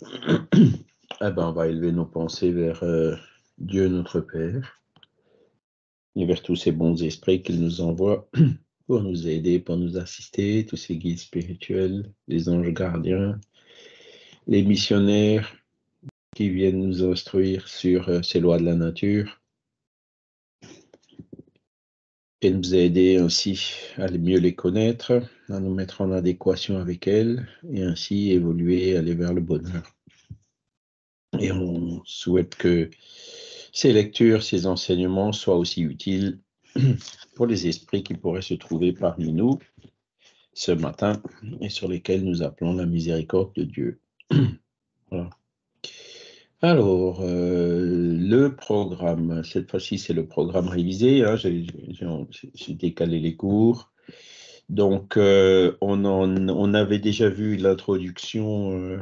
Eh ben, on va élever nos pensées vers euh, Dieu notre Père et vers tous ces bons esprits qu'il nous envoie pour nous aider, pour nous assister, tous ces guides spirituels, les anges gardiens, les missionnaires qui viennent nous instruire sur euh, ces lois de la nature, nous aider ainsi à mieux les connaître, à nous mettre en adéquation avec elles et ainsi évoluer, aller vers le bonheur. Et on souhaite que ces lectures, ces enseignements soient aussi utiles pour les esprits qui pourraient se trouver parmi nous ce matin et sur lesquels nous appelons la miséricorde de Dieu. voilà. Alors, euh, le programme, cette fois-ci, c'est le programme révisé. Hein, j'ai décalé les cours. Donc, euh, on, avait déjà vu l'introduction euh,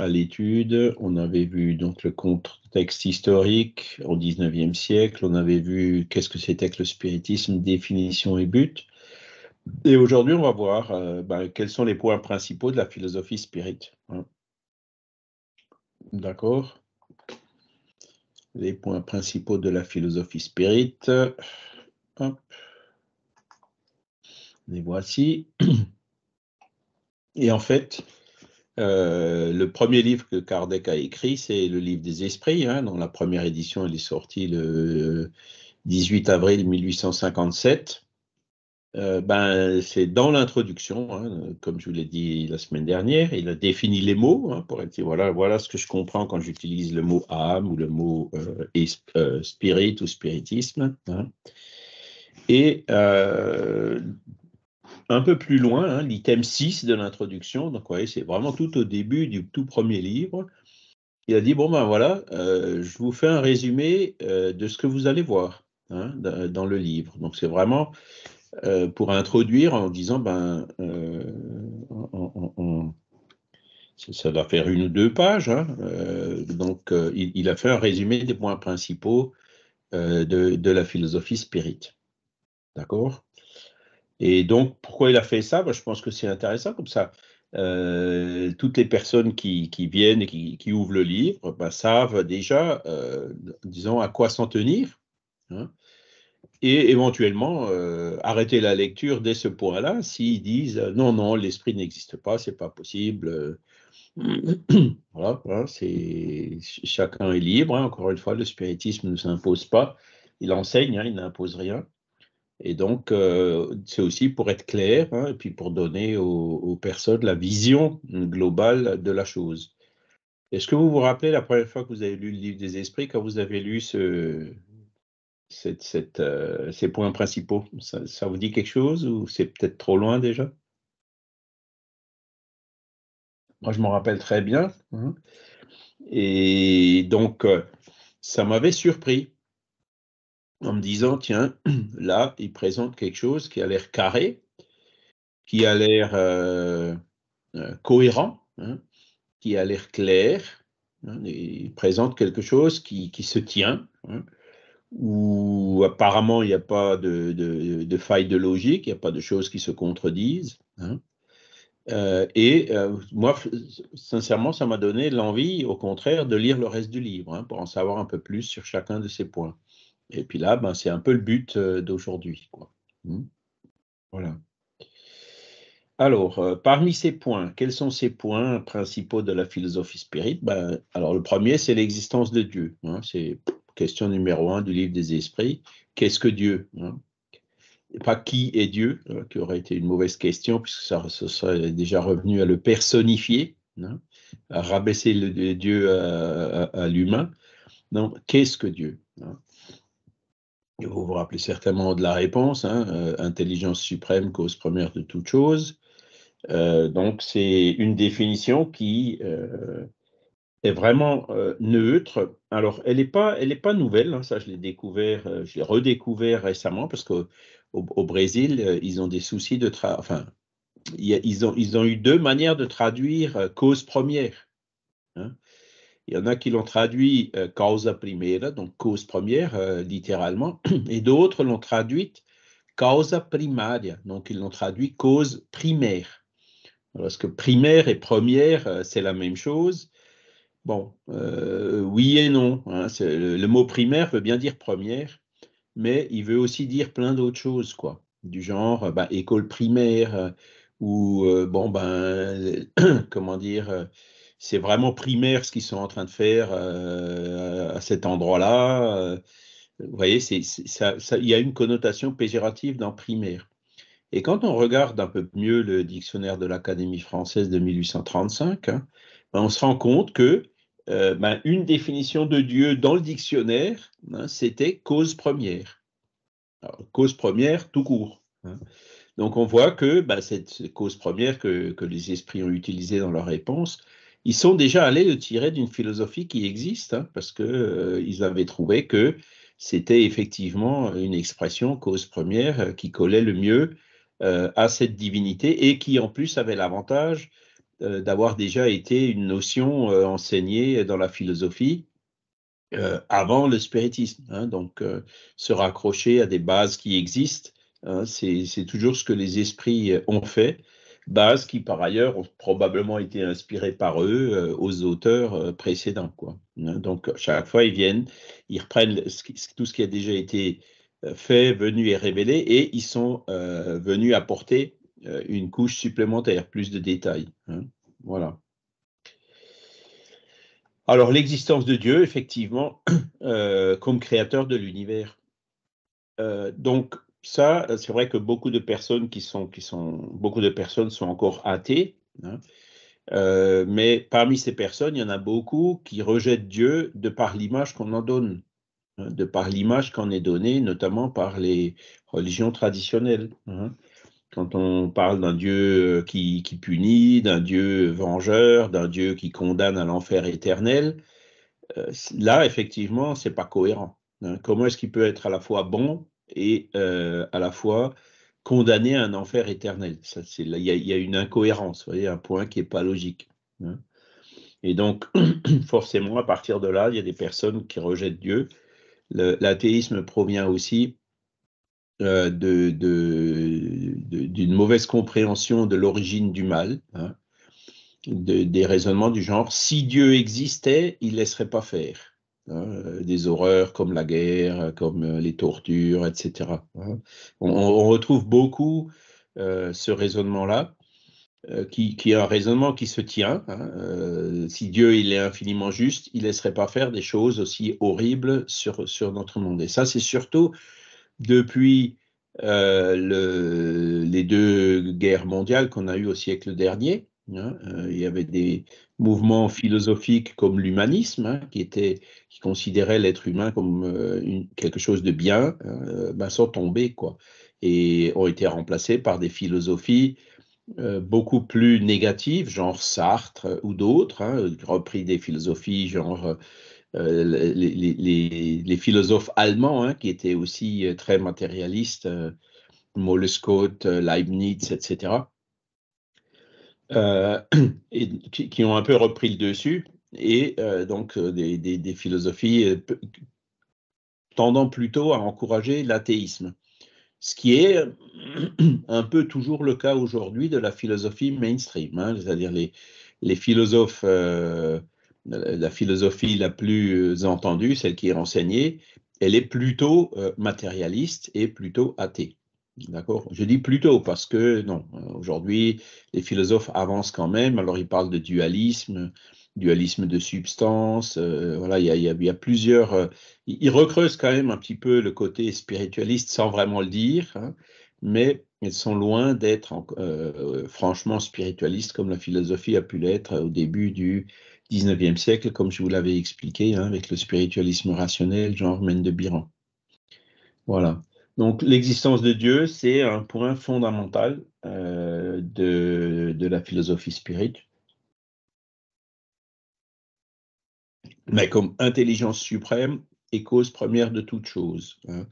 à l'étude, on avait vu donc le contexte historique au 19e siècle, on avait vu qu'est-ce que c'était que le spiritisme, définition et but. Et aujourd'hui, on va voir ben, quels sont les points principaux de la philosophie spirit. Hein. D'accord les points principaux de la philosophie spirit. Les voici. Et en fait, euh, le premier livre que Kardec a écrit, c'est le livre des esprits, hein, dans la première édition elle est sortie le 18 avril 1857. Euh, ben, c'est dans l'introduction, hein, comme je vous l'ai dit la semaine dernière, il a défini les mots hein, pour être voilà, voilà ce que je comprends quand j'utilise le mot âme ou le mot euh, euh, spirit ou spiritisme. Hein. Et un peu plus loin, l'item 6 de l'introduction, donc c'est vraiment tout au début du tout premier livre, il a dit bon ben voilà, je vous fais un résumé de ce que vous allez voir dans le livre. Donc c'est vraiment euh, pour introduire en disant, ben, euh, ça, ça, doit faire une ou deux pages. Hein, euh, donc, il, a fait un résumé des points principaux de, de, la philosophie spirit. D'accord Et donc, pourquoi il a fait ça ben, Je pense que c'est intéressant comme ça. toutes les personnes qui, qui viennent et qui, qui, ouvrent le livre ben, savent déjà, disons, à quoi s'en tenir. Hein et éventuellement euh, arrêter la lecture dès ce point-là s'ils disent euh, non, non, l'esprit n'existe pas, c'est pas possible. Euh, voilà, c'est chacun est libre. Hein, encore une fois, le spiritisme ne s'impose pas, il enseigne, hein, il n'impose rien. Et donc, c'est aussi pour être clair hein, et puis pour donner aux, personnes la vision globale de la chose. Est-ce que vous vous rappelez la première fois que vous avez lu le livre des esprits, quand vous avez lu ce, cette, euh, ces points principaux. Ça, vous dit quelque chose ou c'est peut-être trop loin déjà Moi, je m'en rappelle très bien. Mmh. Et donc, euh, ça m'avait surpris en me disant, tiens, là, il présente quelque chose qui a l'air carré, qui a l'air euh, cohérent, hein, qui a l'air clair. Hein, il présente quelque chose qui, qui se tient. Hein où apparemment il n'y a pas de, de, faille de logique, il n'y a pas de choses qui se contredisent. Hein. Euh, et euh, moi, sincèrement, ça m'a donné l'envie, au contraire, de lire le reste du livre hein, pour en savoir un peu plus sur chacun de ces points. Et puis là, ben, c'est un peu le but euh, d'aujourd'hui. Hmm. Voilà. Alors, parmi ces points, quels sont ces points principaux de la philosophie spirite ben, Alors, le premier, c'est l'existence de Dieu. Hein, c'est question numéro un du livre des esprits, qu'est-ce que Dieu hein? Pas qui est Dieu, hein, qui aurait été une mauvaise question, puisque ça, serait déjà revenu à le personnifier, hein, à rabaisser le, Dieu euh, à, l'humain. Non, qu'est-ce que Dieu Vous vous rappelez certainement de la réponse, euh, intelligence suprême, cause première de toute chose. Euh, donc, c'est une définition qui, est vraiment euh, neutre. Alors, elle n'est pas, elle est pas nouvelle, hein, ça je l'ai découvert, euh, je l'ai redécouvert récemment parce qu'au au, Brésil, euh, ils ont des soucis de ils, ont, ils ont eu deux manières de traduire cause première. Hein. Il y en a qui l'ont traduit causa primera, donc cause première, littéralement, et d'autres l'ont traduite causa primaria, donc ils l'ont traduit cause primaire. Parce que primaire et première, c'est la même chose. Bon, euh, oui et non. Hein. le, mot primaire veut bien dire première, mais il veut aussi dire plein d'autres choses, quoi. Du genre, euh, bah, école primaire, euh, ou bon, ben, comment dire, c'est vraiment primaire ce qu'ils sont en train de faire à cet endroit-là. vous voyez, il ça, y a une connotation péjorative dans primaire. Et quand on regarde un peu mieux le dictionnaire de l'Académie française de 1835, hein, ben, on se rend compte que euh, ben, une définition de Dieu dans le dictionnaire, hein, c'était cause première. cause première tout court. Hein. Donc on voit que ben, cette cause première que, les esprits ont utilisée dans leur réponse, ils sont déjà allés le tirer d'une philosophie qui existe, hein, parce qu'ils euh, avaient trouvé que c'était effectivement une expression cause première euh, qui collait le mieux à cette divinité et qui en plus avait l'avantage euh, d'avoir déjà été une notion euh, enseignée dans la philosophie euh, avant le spiritisme. Hein. donc, se raccrocher à des bases qui existent, hein, c'est toujours ce que les esprits ont fait bases qui, par ailleurs, ont probablement été inspirées par eux aux auteurs précédents. Quoi. Hein. Donc, chaque fois, ils viennent, ils reprennent tout ce qui a déjà été fait, venu et révélé, et ils sont venus apporter euh, une couche supplémentaire, plus de détails. Hein. Voilà. Alors l'existence de Dieu, effectivement, euh, comme créateur de l'univers. Euh, donc ça, c'est vrai que beaucoup de personnes qui sont, qui sont, beaucoup de personnes sont encore athées, hein. mais parmi ces personnes, il y en a beaucoup qui rejettent Dieu de par l'image qu'on en donne, hein, de par l'image qu'on est donnée, notamment par les religions traditionnelles. Quand on parle d'un Dieu euh, qui, qui punit, d'un Dieu vengeur, d'un Dieu qui condamne à l'enfer éternel, euh, là, effectivement, c'est pas cohérent. Hein. Comment est-ce qu'il peut être à la fois bon et euh, à la fois condamné à un enfer éternel Il y, a une incohérence, vous voyez, un point qui n'est pas logique. Hein. Et donc, forcément, à partir de là, il y a des personnes qui rejettent Dieu. L'athéisme provient aussi euh, d'une mauvaise compréhension de l'origine du mal, hein, des raisonnements du genre si Dieu existait, il ne laisserait pas faire hein, des horreurs comme la guerre, comme euh, les tortures, etc. Hein. On, retrouve beaucoup euh, ce raisonnement-là. qui, est un raisonnement qui se tient. si Dieu il est infiniment juste, il ne laisserait pas faire des choses aussi horribles sur, sur notre monde. Et ça, c'est surtout depuis euh, le, les deux guerres mondiales qu'on a eues au siècle dernier. Hein, euh, il y avait des mouvements philosophiques comme l'humanisme, hein, qui, était, qui considérait l'être humain comme euh, quelque chose de bien, hein, ben, sont tombés, quoi, et ont été remplacés par des philosophies beaucoup plus négatives, genre Sartre ou d'autres, repris des philosophies genre euh, les, les, philosophes allemands, hein, qui étaient aussi euh, très matérialistes, euh, euh Leibniz, etc., qui, ont un peu repris le dessus, et donc des, philosophies tendant plutôt à encourager l'athéisme, ce qui est un peu toujours le cas aujourd'hui de la philosophie mainstream, hein, c'est-à-dire les, les philosophes la philosophie la plus euh, entendue, celle qui est renseignée, elle est plutôt euh, matérialiste et plutôt athée. D'accord Je dis plutôt parce que, non, aujourd'hui, les philosophes avancent quand même. Alors, ils parlent de dualisme, dualisme de substance. Euh, voilà, il y a, plusieurs. ils recreusent quand même un petit peu le côté spiritualiste sans vraiment le dire, hein, mais ils sont loin d'être franchement spiritualistes comme la philosophie a pu l'être au début du 19e siècle, comme je vous l'avais expliqué, hein, avec le spiritualisme rationnel, jean Mène de Biran. Voilà. Donc l'existence de Dieu, c'est un point fondamental euh, de, la philosophie spirituelle, Mais comme intelligence suprême et cause première de toute chose. Hein.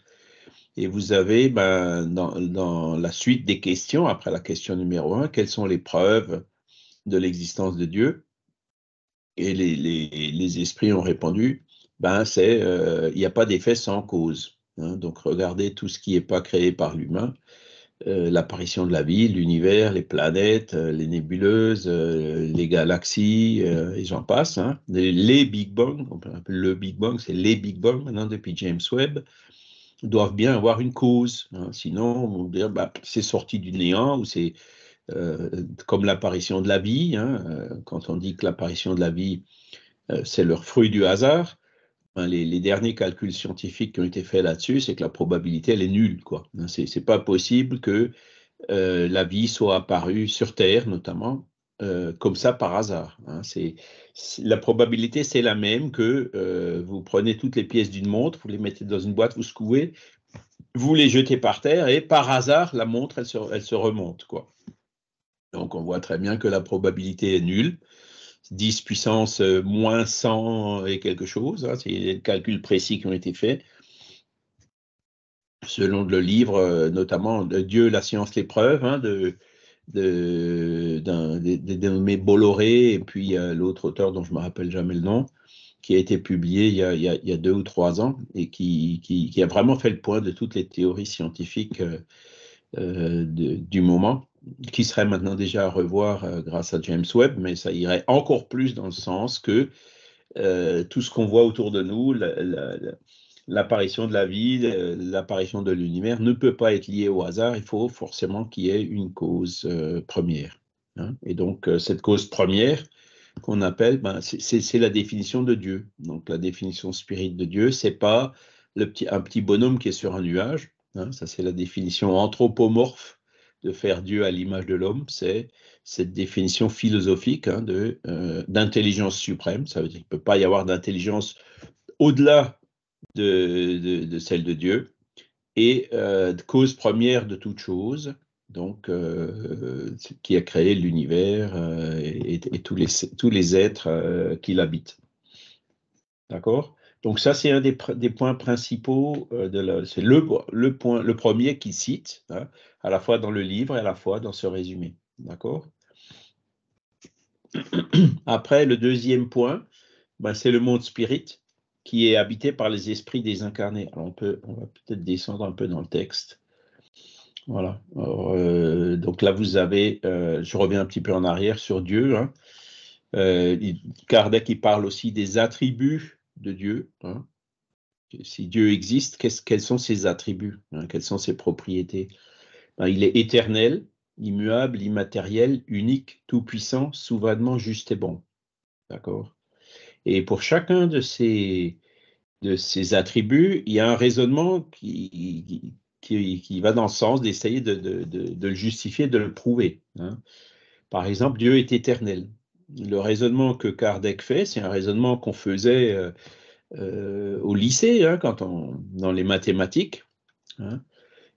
Et vous avez ben, dans, dans, la suite des questions, après la question numéro un, quelles sont les preuves de l'existence de Dieu et les, esprits ont répondu, ben c'est, euh, il n'y a pas d'effet sans cause. Hein. donc regardez tout ce qui n'est pas créé par l'humain, euh, l'apparition de la vie, l'univers, les planètes, euh, les nébuleuses, les galaxies, et j'en passe. Hein. les, Big Bang, le Big Bang, c'est les Big Bang maintenant depuis James Webb, doivent bien avoir une cause. Hein. sinon, on va dire, ben, c'est sorti du néant ou c'est euh, comme l'apparition de la vie. Hein, euh, quand on dit que l'apparition de la vie, euh, c'est le fruit du hasard, ben, les, derniers calculs scientifiques qui ont été faits là-dessus, c'est que la probabilité, elle est nulle. Quoi. Hein, c'est, pas possible que la vie soit apparue sur Terre, notamment, comme ça par hasard. Hein. C'est, la probabilité, c'est la même que vous prenez toutes les pièces d'une montre, vous les mettez dans une boîte, vous secouez, vous les jetez par terre et par hasard, la montre, elle se, elle se remonte. Quoi. Donc on voit très bien que la probabilité est nulle. 10 puissance euh, moins 100 et quelque chose, hein, c'est des calculs précis qui ont été faits. Selon le livre, euh, notamment de Dieu, la science, l'épreuve, hein, de, dénommé Bolloré, et puis l'autre auteur dont je ne me rappelle jamais le nom, qui a été publié il y a, deux ou trois ans et qui, a vraiment fait le point de toutes les théories scientifiques euh, du moment qui serait maintenant déjà à revoir euh, grâce à James Webb, mais ça irait encore plus dans le sens que euh, tout ce qu'on voit autour de nous, l'apparition de la vie, euh, l'apparition de l'univers, ne peut pas être lié au hasard, il faut forcément qu'il y ait une cause première. Hein. Et donc cette cause première qu'on appelle, ben, c'est la définition de Dieu. Donc la définition spirite de Dieu, c'est pas le petit, un petit bonhomme qui est sur un nuage, hein. ça c'est la définition anthropomorphe de faire Dieu à l'image de l'homme, c'est cette définition philosophique hein, de, euh, d'intelligence suprême. Ça veut dire qu'il ne peut pas y avoir d'intelligence au-delà de, de, celle de Dieu et euh, de cause première de toute chose, donc euh, qui a créé l'univers et, et, tous les, tous les êtres qui l'habitent. D'accord donc ça, c'est un des, points principaux, euh, c'est le, le premier qu'il cite, hein, à la fois dans le livre et à la fois dans ce résumé. D'accord Après, le deuxième point, ben, c'est le monde spirit qui est habité par les esprits désincarnés. Alors on, peut, on va peut-être descendre un peu dans le texte. Voilà. Euh, donc là, vous avez, euh, je reviens un petit peu en arrière sur Dieu. Hein. Kardec, il parle aussi des attributs de Dieu. Hein. Si Dieu existe, quels sont ses attributs hein, Quelles sont ses propriétés ben, Il est éternel, immuable, immatériel, unique, tout-puissant, souverainement juste et bon. D'accord Et pour chacun de ces, de ces attributs, il y a un raisonnement qui, qui, va dans le sens d'essayer de, le justifier, de le prouver. Hein. Par exemple, Dieu est éternel le raisonnement que Kardec fait, c'est un raisonnement qu'on faisait euh, euh, au lycée, hein, on, dans les mathématiques. Hein.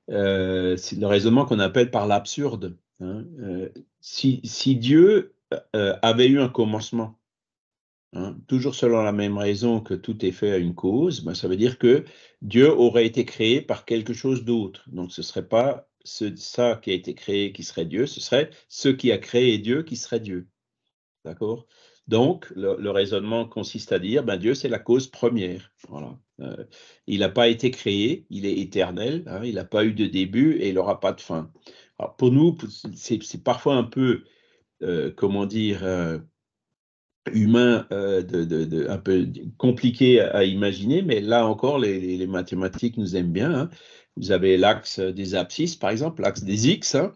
Euh, c'est le raisonnement qu'on appelle par l'absurde. Hein. si, Dieu avait eu un commencement, toujours selon la même raison que tout est fait à une cause, ben, ça veut dire que Dieu aurait été créé par quelque chose d'autre. Donc ce ne serait pas ce, ça qui a été créé qui serait Dieu, ce serait ce qui a créé Dieu qui serait Dieu. D'accord Donc, le, raisonnement consiste à dire, ben Dieu, c'est la cause première. Voilà. Euh, il n'a pas été créé, il est éternel, hein, il n'a pas eu de début et il n'aura pas de fin. pour nous, c'est parfois un peu, euh, comment dire, euh, humain, un peu compliqué à, imaginer, mais là encore, les, mathématiques nous aiment bien. Hein. Vous avez l'axe des abscisses, par exemple, l'axe des x, hein.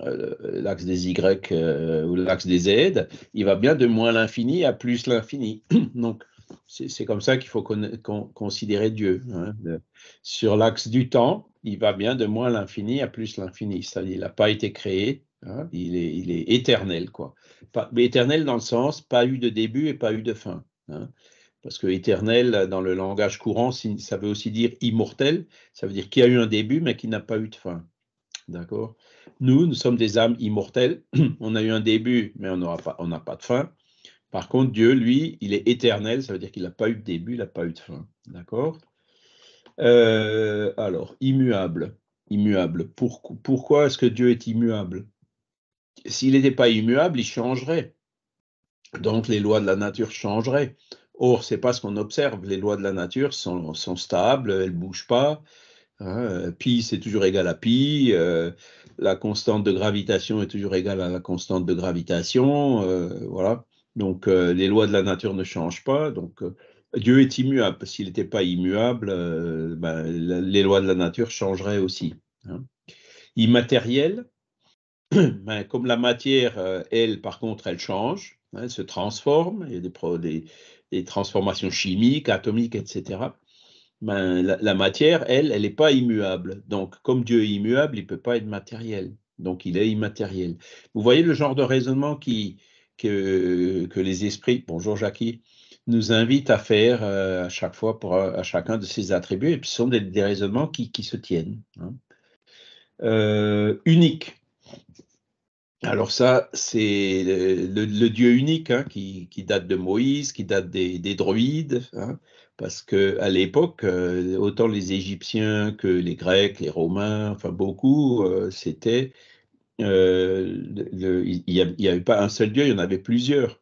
Euh, l'axe des Y euh, ou l'axe des Z, il va bien de moins l'infini à plus l'infini. Donc, c'est comme ça qu'il faut considérer Dieu. Hein. Euh, sur l'axe du temps, il va bien de moins l'infini à plus l'infini, c'est-à-dire il n'a pas été créé, hein, il, est, éternel, quoi. mais éternel dans le sens, pas eu de début et pas eu de fin. Hein. Parce que éternel, dans le langage courant, ça veut aussi dire immortel, ça veut dire qu'il y a eu un début mais qui n'a pas eu de fin. D'accord Nous, nous sommes des âmes immortelles. on a eu un début, mais on n'a pas, on pas de fin. Par contre, Dieu, lui, il est éternel. Ça veut dire qu'il n'a pas eu de début, il n'a pas eu de fin. D'accord euh, Alors, immuable. Immuable. pourquoi est-ce que Dieu est immuable S'il n'était pas immuable, il changerait. Donc, les lois de la nature changeraient. Or, ce n'est pas ce qu'on observe. Les lois de la nature sont, sont stables, elles ne bougent pas. Hein, euh, pi, c'est toujours égal à pi. Euh, la constante de gravitation est toujours égale à la constante de gravitation. Euh, voilà. Donc, les lois de la nature ne changent pas. Donc, Dieu est immuable. S'il n'était pas immuable, ben, les lois de la nature changeraient aussi. Hein. Immatériel, ben, comme la matière, elle, par contre, elle change, hein, elle se transforme. Il y a des transformations chimiques, atomiques, etc. Ben, la, matière, elle, elle n'est pas immuable. Donc, comme Dieu est immuable, il ne peut pas être matériel. Donc, il est immatériel. Vous voyez le genre de raisonnement que, les esprits, bonjour Jackie, nous invitent à faire euh, à chaque fois pour euh, à chacun de ces attributs. Et puis, ce sont des, raisonnements qui, se tiennent. Hein. Euh, unique. Alors ça, c'est le, Dieu unique hein, qui, date de Moïse, qui date des, des druides. Hein parce que à l'époque, euh, autant les Égyptiens que les Grecs, les Romains, enfin beaucoup, euh, c'était euh, il n'y avait, pas un seul dieu, il y en avait plusieurs.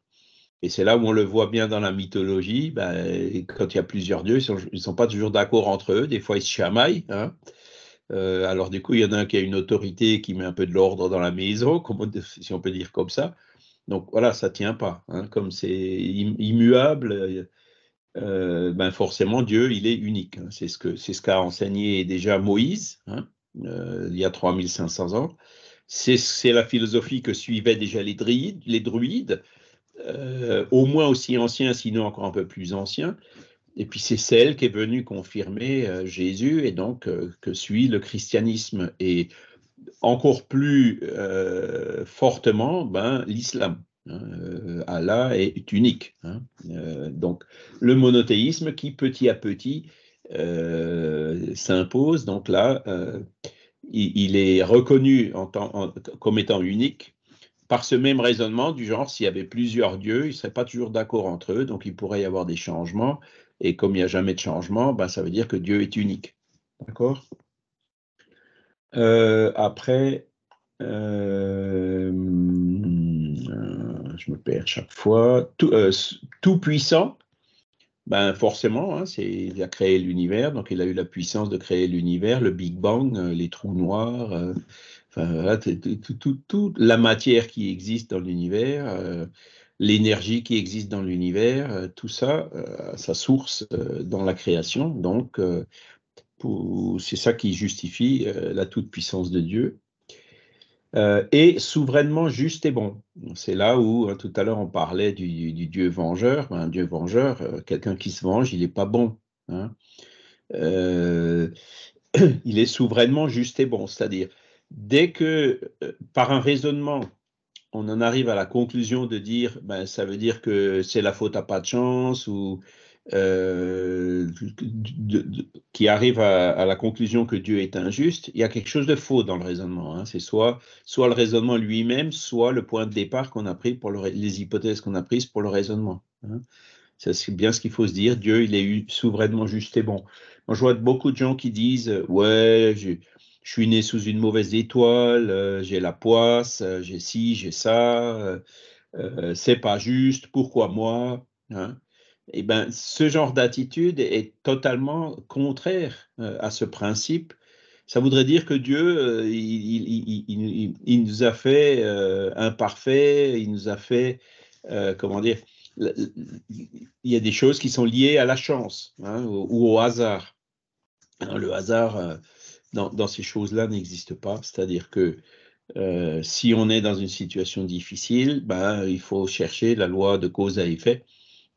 Et c'est là où on le voit bien dans la mythologie, ben, quand il y a plusieurs dieux, ils ne sont, pas toujours d'accord entre eux, des fois ils se chamaillent. Hein. alors du coup, il y en a un qui a une autorité qui met un peu de l'ordre dans la maison, si on peut dire comme ça. Donc voilà, ça tient pas. Hein. comme c'est immuable, euh, ben forcément Dieu, il est unique. Hein. C'est ce que c'est ce qu'a enseigné déjà Moïse hein, euh, il y a 3500 ans. C'est la philosophie que suivaient déjà les, druides, les druides euh, au moins aussi anciens, sinon encore un peu plus anciens. Et puis c'est celle qui est venue confirmer Jésus et donc que suit le christianisme et encore plus fortement ben, l'islam. Allah hein, euh, est unique. Hein. Euh, donc le monothéisme qui petit à petit euh, s'impose, donc là, il, est reconnu comme étant unique par ce même raisonnement du genre s'il y avait plusieurs dieux, ils ne seraient pas toujours d'accord entre eux, donc il pourrait y avoir des changements. Et comme il n'y a jamais de changement, ben, ça veut dire que Dieu est unique. D'accord Après, je me perds chaque fois, tout, euh, puissant, ben forcément, hein, c'est, il a créé l'univers, donc il a eu la puissance de créer l'univers, le Big Bang, euh, les trous noirs, euh, enfin, toute la matière qui existe dans l'univers, l'énergie qui existe dans l'univers, tout ça a sa source dans la création. Donc, c'est ça qui justifie la toute-puissance de Dieu euh, et souverainement juste et bon. C'est là où hein, tout à l'heure on parlait du, Dieu vengeur. Ben, un Dieu vengeur, euh, quelqu'un qui se venge, il n'est pas bon. Hein. Euh, il est souverainement juste et bon. C'est-à-dire, dès que par un raisonnement, on en arrive à la conclusion de dire, ben, ça veut dire que c'est la faute à pas de chance ou euh, qui arrive à, la conclusion que Dieu est injuste, il y a quelque chose de faux dans le raisonnement. Hein. C'est soit, soit le raisonnement lui-même, soit le point de départ qu'on a pris pour les hypothèses qu'on a prises pour le raisonnement. Hein. C'est bien ce qu'il faut se dire. Dieu, il est souverainement juste et bon. Moi, je vois beaucoup de gens qui disent Ouais, je, suis né sous une mauvaise étoile, euh, j'ai la poisse, euh, j'ai ci, j'ai ça, c'est pas juste, pourquoi moi hein eh ben, ce genre d'attitude est totalement contraire euh, à ce principe. Ça voudrait dire que Dieu, euh, il, nous a fait euh, imparfait, imparfaits, il nous a fait, comment dire, il y a des choses qui sont liées à la chance hein, ou, au hasard. Le hasard, dans, ces choses-là, n'existe pas. C'est-à-dire que si on est dans une situation difficile, ben, il faut chercher la loi de cause à effet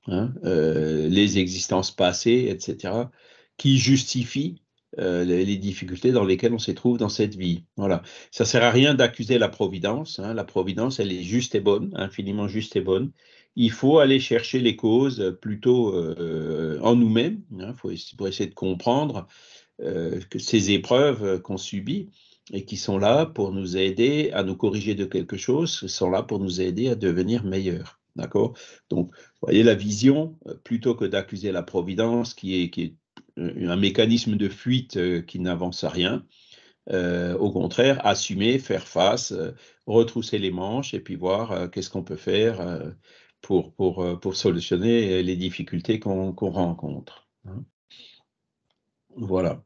Hein, euh, les existences passées, etc., qui justifient euh, les, difficultés dans lesquelles on se trouve dans cette vie. Voilà. Ça ne sert à rien d'accuser la providence. Hein. La providence, elle est juste et bonne, infiniment juste et bonne. Il faut aller chercher les causes plutôt euh, en nous-mêmes, hein. il faut, pour essayer de comprendre que ces épreuves qu'on subit et qui sont là pour nous aider à nous corriger de quelque chose, sont là pour nous aider à devenir meilleurs. D'accord Donc, vous voyez la vision, euh, plutôt que d'accuser la providence, qui est, euh, un mécanisme de fuite euh, qui n'avance à rien, au contraire, assumer, faire face, retrousser les manches et puis voir qu'est-ce qu'on peut faire pour, pour, solutionner les difficultés qu'on rencontre. Hein. Voilà.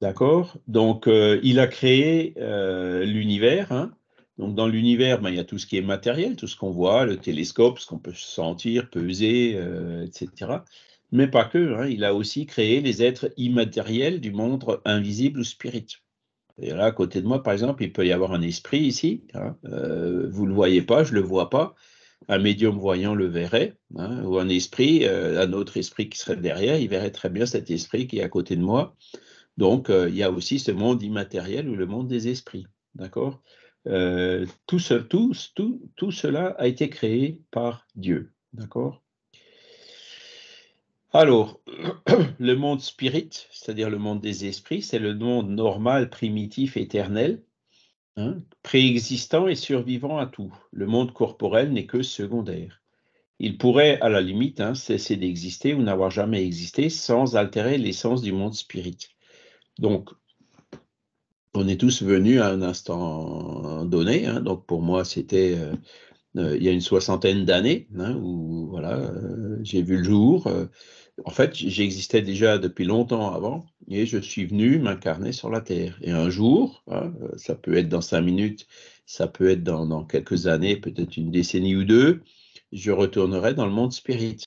D'accord Donc, il a créé l'univers. Hein. Donc dans l'univers, ben, il y a tout ce qui est matériel, tout ce qu'on voit, le télescope, ce qu'on peut sentir, peser, euh, etc. Mais pas que, hein, il a aussi créé les êtres immatériels du monde invisible ou spirit. Et là, à côté de moi, par exemple, il peut y avoir un esprit ici. Hein, euh, vous ne le voyez pas, je ne le vois pas. Un médium voyant le verrait, hein, ou un esprit, euh, un autre esprit qui serait derrière, il verrait très bien cet esprit qui est à côté de moi. Donc, il y a aussi ce monde immatériel ou le monde des esprits. D'accord euh, tout, cela a été créé par Dieu. D'accord Alors, le monde spirit, c'est-à-dire le monde des esprits, c'est le monde normal, primitif, éternel, hein, préexistant et survivant à tout. Le monde corporel n'est que secondaire. Il pourrait, à la limite, hein, cesser d'exister ou n'avoir jamais existé sans altérer l'essence du monde spirit. Donc, on est tous venus à un instant donné. Hein. donc pour moi, c'était euh, euh, il y a une soixantaine d'années hein, où voilà, euh, j'ai vu le jour. en fait, j'existais déjà depuis longtemps avant et je suis venu m'incarner sur la Terre. Et un jour, hein, ça peut être dans cinq minutes, ça peut être dans, dans quelques années, peut-être une décennie ou deux, je retournerai dans le monde spirit.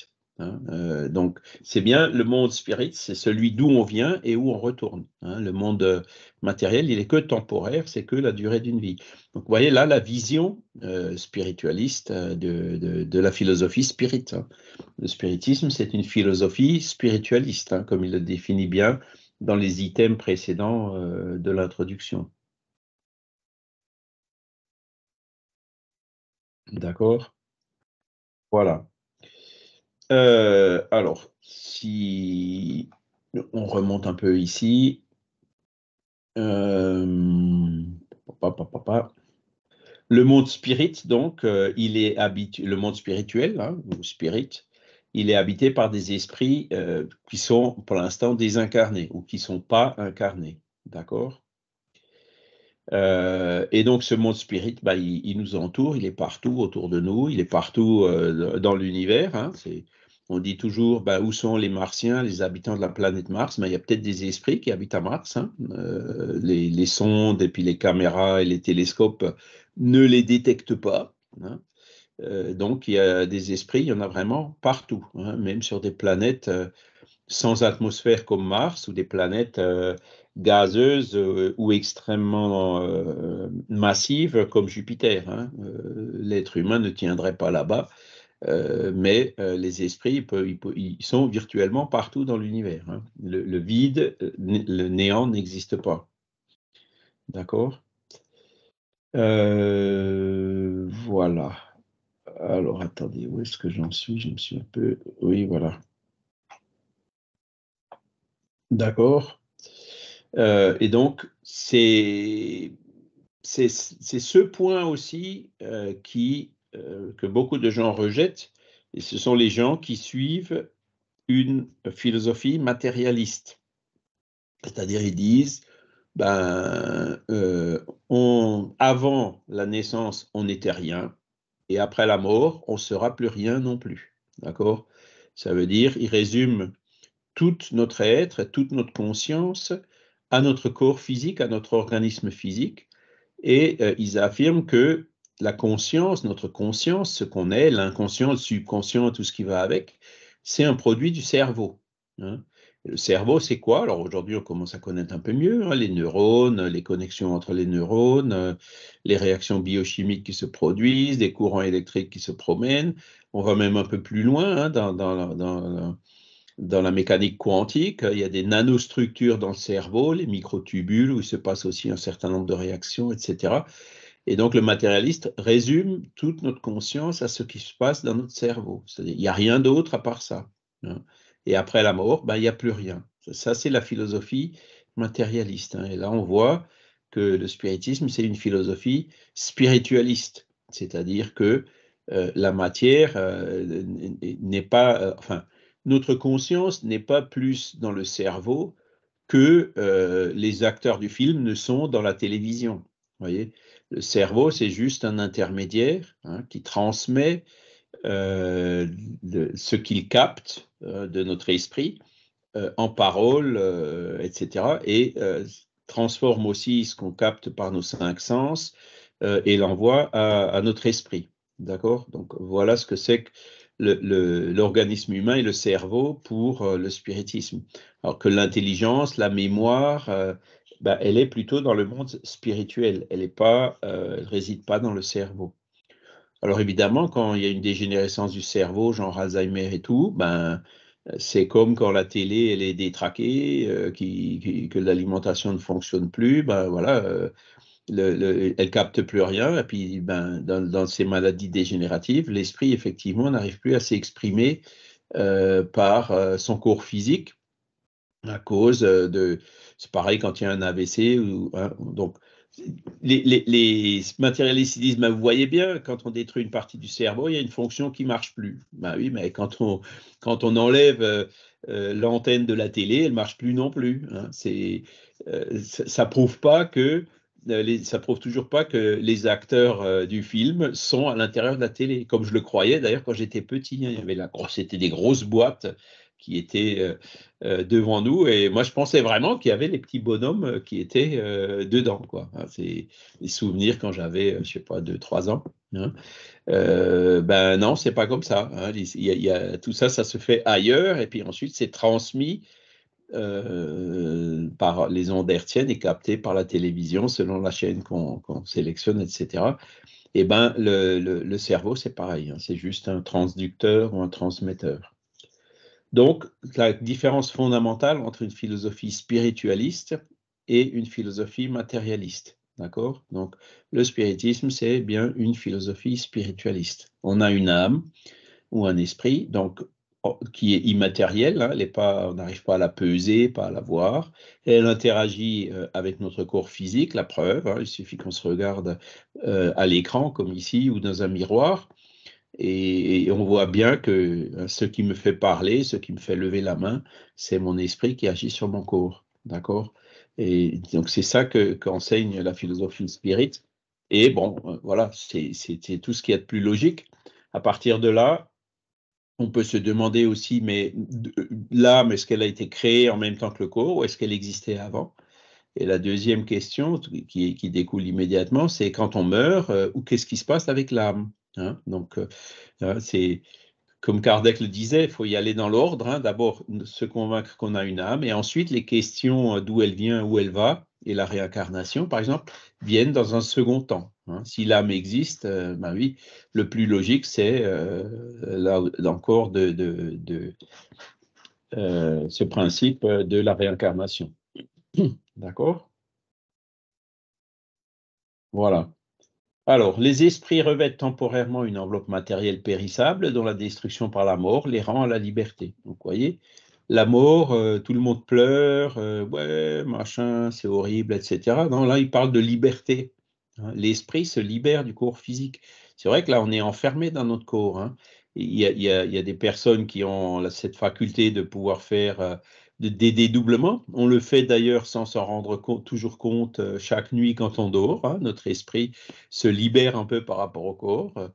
Hein, euh, donc, c'est bien le monde spirit, c'est celui d'où on vient et où on retourne. Hein. le monde euh, matériel, il est que temporaire, c'est que la durée d'une vie. Donc, vous voyez là la vision euh, spiritualiste de, de, la philosophie spirit. Hein. Le spiritisme, c'est une philosophie spiritualiste, comme il le définit bien dans les items précédents de l'introduction. D'accord Voilà. Euh, alors, si on remonte un peu ici, euh, le monde spirit, donc, euh, il est le monde spirituel, hein, ou spirit, il est habité par des esprits qui sont pour l'instant désincarnés ou qui ne sont pas incarnés. D'accord et donc ce monde spirit, bah, il, nous entoure, il est partout autour de nous, il est partout dans l'univers. Hein, on dit toujours ben, où sont les martiens, les habitants de la planète Mars Mais ben, il y a peut-être des esprits qui habitent à Mars. Hein. Euh, les, sondes et puis les caméras et les télescopes ne les détectent pas. Hein. Euh, donc il y a des esprits, il y en a vraiment partout, hein, même sur des planètes euh, sans atmosphère comme Mars ou des planètes gazeuses ou extrêmement massives comme Jupiter. L'être humain ne tiendrait pas là-bas euh, mais euh, les esprits, ils, sont virtuellement partout dans l'univers. Hein. Le, vide, euh, le néant n'existe pas. D'accord Voilà. Alors, attendez, où est-ce que j'en suis Je me suis un peu... Oui, voilà. D'accord Et donc, c'est c'est ce point aussi qui euh, que beaucoup de gens rejettent, et ce sont les gens qui suivent une philosophie matérialiste. C'est-à-dire, ils disent, ben, euh, on, avant la naissance, on n'était rien, et après la mort, on ne sera plus rien non plus. D'accord Ça veut dire, ils résument tout notre être, toute notre conscience à notre corps physique, à notre organisme physique, et euh, ils affirment que la conscience, notre conscience, ce qu'on est, l'inconscient, le subconscient, tout ce qui va avec, c'est un produit du cerveau. Hein. Le cerveau, c'est quoi Alors aujourd'hui, on commence à connaître un peu mieux hein, les neurones, les connexions entre les neurones, les réactions biochimiques qui se produisent, les courants électriques qui se promènent. On va même un peu plus loin hein, dans, dans, la mécanique quantique. Il y a des nanostructures dans le cerveau, les microtubules, où il se passe aussi un certain nombre de réactions, etc. Et donc le matérialiste résume toute notre conscience à ce qui se passe dans notre cerveau. C'est-à-dire, il n'y a rien d'autre à part ça. Hein. Et après la mort, ben, il n'y a plus rien. Ça, c'est la philosophie matérialiste. Hein. Et là, on voit que le spiritisme, c'est une philosophie spiritualiste. C'est-à-dire que euh, la matière euh, n'est pas... Euh, enfin, notre conscience n'est pas plus dans le cerveau que les acteurs du film ne sont dans la télévision. vous Voyez le cerveau, c'est juste un intermédiaire hein, qui transmet euh, ce qu'il capte euh, de notre esprit euh, en paroles, etc. Et transforme aussi ce qu'on capte par nos cinq sens et l'envoie à, à, notre esprit. D'accord Donc voilà ce que c'est que l'organisme humain et le cerveau pour le spiritisme. Alors que l'intelligence, la mémoire, bah, elle est plutôt dans le monde spirituel, elle n'est pas, euh, réside pas dans le cerveau. Alors évidemment, quand il y a une dégénérescence du cerveau, genre Alzheimer et tout, ben c'est comme quand la télé elle est détraquée, euh, que l'alimentation ne fonctionne plus, ben voilà, euh, elle capte plus rien. Et puis ben dans, ces maladies dégénératives, l'esprit effectivement n'arrive plus à s'exprimer par son corps physique à cause de. C'est pareil quand il y a un AVC. Ou, donc, les, les, matérialistes disent Vous voyez bien, quand on détruit une partie du cerveau, il y a une fonction qui ne marche plus. Bah oui, mais quand on, quand on enlève l'antenne de la télé, elle ne marche plus non plus. Hein. C'est, ça ne prouve pas que. Euh, ça prouve toujours pas que les acteurs du film sont à l'intérieur de la télé, comme je le croyais d'ailleurs quand j'étais petit. Hein. il y avait la, c'était des grosses boîtes qui étaient euh, euh, devant nous. Et moi, je pensais vraiment qu'il y avait les petits bonhommes euh, qui étaient dedans. Quoi. Hein, c'est des souvenirs quand j'avais, je sais pas, 2-3 ans. Hein. ben non, c'est pas comme ça. Hein. Il y a, tout ça, ça se fait ailleurs. Et puis ensuite, c'est transmis par les ondes hertziennes et capté par la télévision selon la chaîne qu'on sélectionne, etc. Et eh ben le, le, cerveau, c'est pareil, c'est juste un transducteur ou un transmetteur. Donc, la différence fondamentale entre une philosophie spiritualiste et une philosophie matérialiste. D'accord Donc, le spiritisme, c'est bien une philosophie spiritualiste. On a une âme ou un esprit, donc oh, qui est immatériel. Hein, on n'arrive pas à la peser, pas à la voir. Elle interagit euh, avec notre corps physique, la preuve, hein. il suffit qu'on se regarde euh, à l'écran comme ici ou dans un miroir. Et, on voit bien que euh, ce qui me fait parler, ce qui me fait lever la main, c'est mon esprit qui agit sur mon corps. D'accord Et donc, c'est ça qu'enseigne la philosophie spirit. Et bon, euh, voilà, c'est tout ce qui est de plus logique. À partir de là, on peut se demander aussi, mais euh, l'âme, est-ce qu'elle a été créée en même temps que le corps ou est-ce qu'elle existait avant Et la deuxième question qui, découle immédiatement, c'est quand on meurt, ou qu'est-ce qui se passe avec l'âme Hein. Donc, euh, hein, c'est comme Kardec le disait, il faut y aller dans l'ordre. Hein. D'abord, se convaincre qu'on a une âme, et ensuite, les questions euh, d'où elle vient, où elle va, et la réincarnation, par exemple, viennent dans un second temps. Si l'âme existe, euh, ben oui, le plus logique, c'est encore de, ce principe de la réincarnation. D'accord Voilà. Alors, les esprits revêtent temporairement une enveloppe matérielle périssable dont la destruction par la mort les rend à la liberté. Donc, vous voyez, la mort, euh, tout le monde pleure, euh, ouais, machin, c'est horrible, etc. Non, là, il parle de liberté. Hein. L'esprit se libère du corps physique. C'est vrai que là, on est enfermé dans notre corps. Hein. il y, a, des personnes qui ont cette faculté de pouvoir faire euh, des dédoublements. On le fait d'ailleurs sans s'en rendre toujours compte euh, chaque nuit quand on dort. Hein. Notre esprit se libère un peu par rapport au corps. on euh,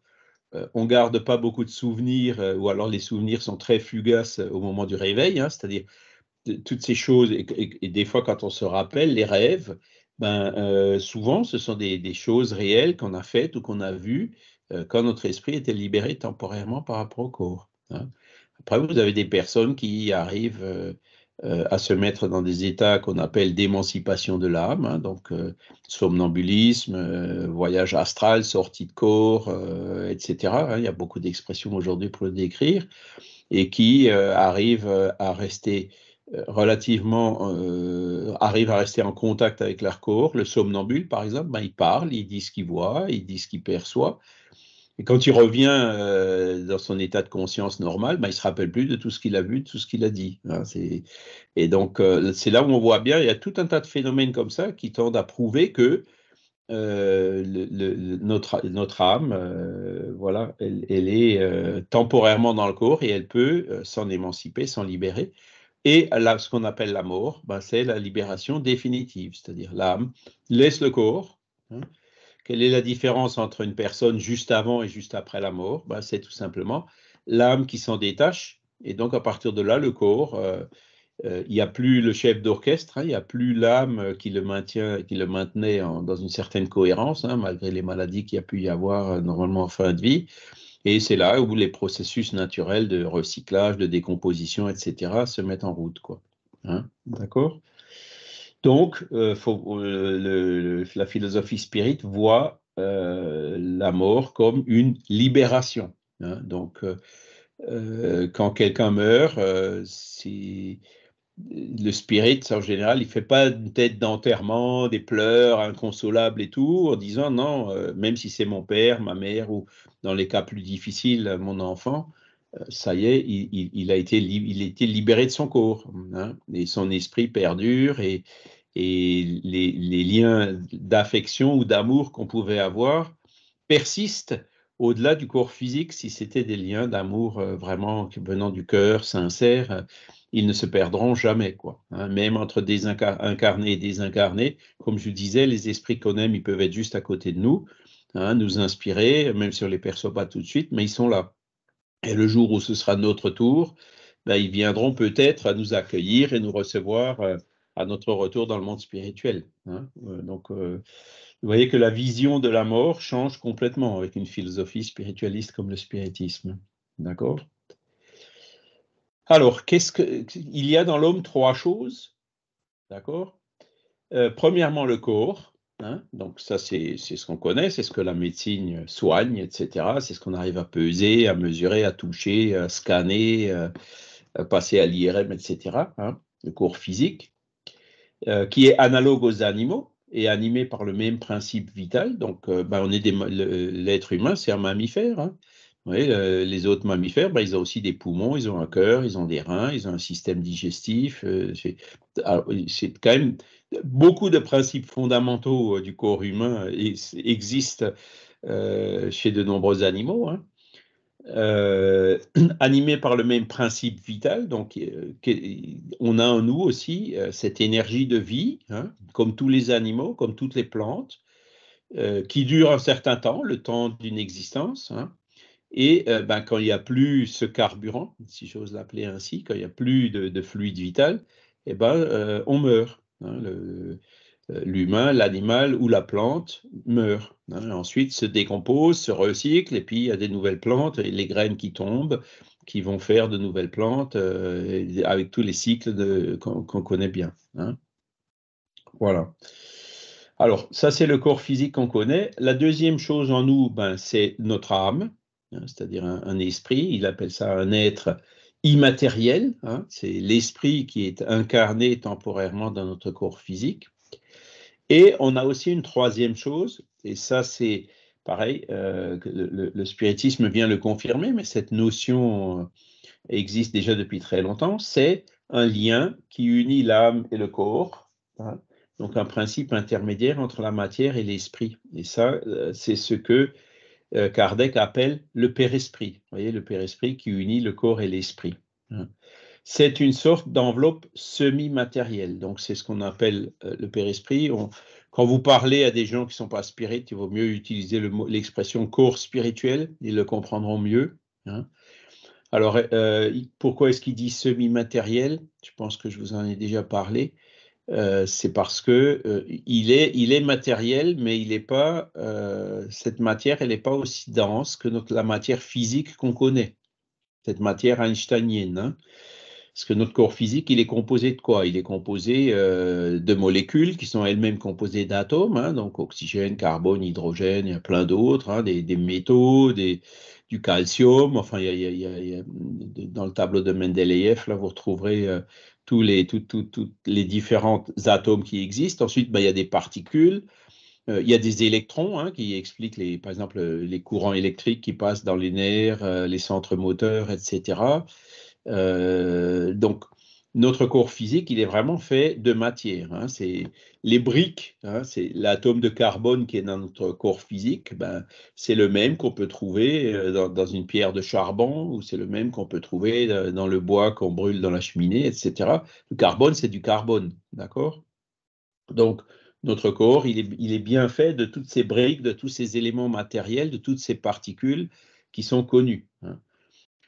euh, on garde pas beaucoup de souvenirs, ou alors les souvenirs sont très fugaces au moment du réveil, hein. c'est-à-dire toutes ces choses. Et, des fois, quand on se rappelle les rêves, ben, souvent, ce sont des, choses réelles qu'on a faites ou qu'on a vues quand notre esprit était libéré temporairement par rapport au corps. Hein. Après, vous avez des personnes qui arrivent euh, à se mettre dans des états qu'on appelle d'émancipation de l'âme, hein, donc euh, somnambulisme, euh, voyage astral, sortie de corps, etc. Hein. il y a beaucoup d'expressions aujourd'hui pour le décrire, et qui arrivent à rester relativement à rester en contact avec leur corps. Le somnambule, par exemple, ben, il parle, il dit ce qu'il voit, il dit ce qu'il perçoit, et quand il revient euh, dans son état de conscience normal, ben, il ne se rappelle plus de tout ce qu'il a vu, de tout ce qu'il a dit. Hein, et donc, euh, c'est là où on voit bien, il y a tout un tas de phénomènes comme ça qui tendent à prouver que euh, le, notre, notre âme, voilà, elle, est temporairement dans le corps et elle peut s'en émanciper, s'en libérer. Et là, ce qu'on appelle la mort, ben, c'est la libération définitive, c'est-à-dire l'âme laisse le corps. Hein, quelle est la différence entre une personne juste avant et juste après la mort bah, C'est tout simplement l'âme qui s'en détache. Et donc, à partir de là, le corps, euh, euh, il n'y a plus le chef d'orchestre, hein, il n'y a plus l'âme qui le maintient, qui le maintenait dans une certaine cohérence, hein, malgré les maladies qu'il y a pu y avoir euh, normalement en fin de vie. Et c'est là où les processus naturels de recyclage, de décomposition, etc., se mettent en route. Hein. D'accord donc, euh, euh, la philosophie spirit voit euh, la mort comme une libération. Hein. Donc, quand quelqu'un meurt, le spirit, en général, il ne fait pas une tête d'enterrement, des pleurs inconsolables et tout, en disant non, même si c'est mon père, ma mère, ou dans les cas plus difficiles, mon enfant, euh, ça y est, il, a été, libéré de son corps, hein, et son esprit perdure, et, les, liens d'affection ou d'amour qu'on pouvait avoir persistent au-delà du corps physique, si c'était des liens d'amour euh, vraiment venant du cœur, sincère, euh, ils ne se perdront jamais. quoi. Hein. Même entre des incarnés et désincarnés, comme je disais, les esprits qu'on aime, ils peuvent être juste à côté de nous, hein, nous inspirer, même si on ne les perçoit pas tout de suite, mais ils sont là. Et le jour où ce sera notre tour, ben, ils viendront peut-être à nous accueillir et nous recevoir euh, à notre retour dans le monde spirituel. Hein. Euh, donc, euh, vous voyez que la vision de la mort change complètement avec une philosophie spiritualiste comme le spiritisme. D'accord Alors, qu'est-ce que il y a dans l'homme trois choses D'accord Premièrement, le corps. Hein. donc ça, c'est ce qu'on connaît, c'est ce que la médecine soigne, etc. C'est ce qu'on arrive à peser, à mesurer, à toucher, à scanner, euh, à passer à l'IRM, etc. Hein, le cours physique, euh, qui est analogue aux animaux et animé par le même principe vital. Donc, euh, ben, on est l'être humain, c'est un mammifère. Hein. les autres mammifères, ben, ils ont aussi des poumons, ils ont un cœur, ils ont des reins, ils ont un système digestif. c'est quand même beaucoup de principes fondamentaux euh, du corps humain existent euh, chez de nombreux animaux. Hein. Euh, animés par le même principe vital, donc on a en nous aussi cette énergie de vie, hein, comme tous les animaux, comme toutes les plantes, qui dure un certain temps, le temps d'une existence. Hein. et ben, quand il n'y a plus ce carburant, si j'ose l'appeler ainsi, quand il n'y a plus de, fluide vital, eh ben, on meurt. Hein, euh, l'humain, l'animal ou la plante meurt. Hein. ensuite, se décompose, se recycle, et puis il y a des nouvelles plantes, et les graines qui tombent, qui vont faire de nouvelles plantes, euh, avec tous les cycles qu'on connaît bien. Hein. Voilà. Alors, ça, c'est le corps physique qu'on connaît. La deuxième chose en nous, ben, c'est notre âme, c'est-à-dire un, esprit. Il appelle ça un être immatériel, hein, c'est l'esprit qui est incarné temporairement dans notre corps physique. Et on a aussi une troisième chose, et ça c'est pareil, euh, le, spiritisme vient le confirmer, mais cette notion euh, existe déjà depuis très longtemps, c'est un lien qui unit l'âme et le corps, hein. donc un principe intermédiaire entre la matière et l'esprit. Et ça, euh, c'est ce que euh, Kardec appelle le père-esprit. voyez, le père-esprit qui unit le corps et l'esprit. Hein. C'est une sorte d'enveloppe semi-matérielle. Donc, c'est ce qu'on appelle euh, le père-esprit. Quand vous parlez à des gens qui ne sont pas spirites, il vaut mieux utiliser l'expression corps spirituel ils le comprendront mieux. Hein. Alors, euh, pourquoi est-ce qu'il dit semi-matériel Je pense que je vous en ai déjà parlé. Euh, c'est parce que euh, il, est, il est matériel, mais il est pas, euh, cette matière, elle n'est pas aussi dense que notre, la matière physique qu'on connaît, cette matière einsteinienne. Hein. Parce que notre corps physique, il est composé de quoi Il est composé de molécules qui sont elles-mêmes composées d'atomes, hein, donc oxygène, carbone, hydrogène, il y a plein d'autres, hein, des, métaux, des, du calcium. Enfin, il dans le tableau de Mendeleïev, là, vous retrouverez tous les, tout, toutes les différents atomes qui existent. Ensuite, ben, il y a des particules, euh, il y a des électrons hein, qui expliquent, les, par exemple, euh, les courants électriques qui passent dans les nerfs, euh, les centres moteurs, etc. donc, notre corps physique, il est vraiment fait de matière. Hein. C'est les briques, hein, c'est l'atome de carbone qui est dans notre corps physique, ben, c'est le même qu'on peut trouver euh, dans, une pierre de charbon ou c'est le même qu'on peut trouver euh, dans le bois qu'on brûle dans la cheminée, etc. Le carbone, c'est du carbone, d'accord Donc, notre corps, il est, bien fait de toutes ces briques, de tous ces éléments matériels, de toutes ces particules qui sont connues. Hein.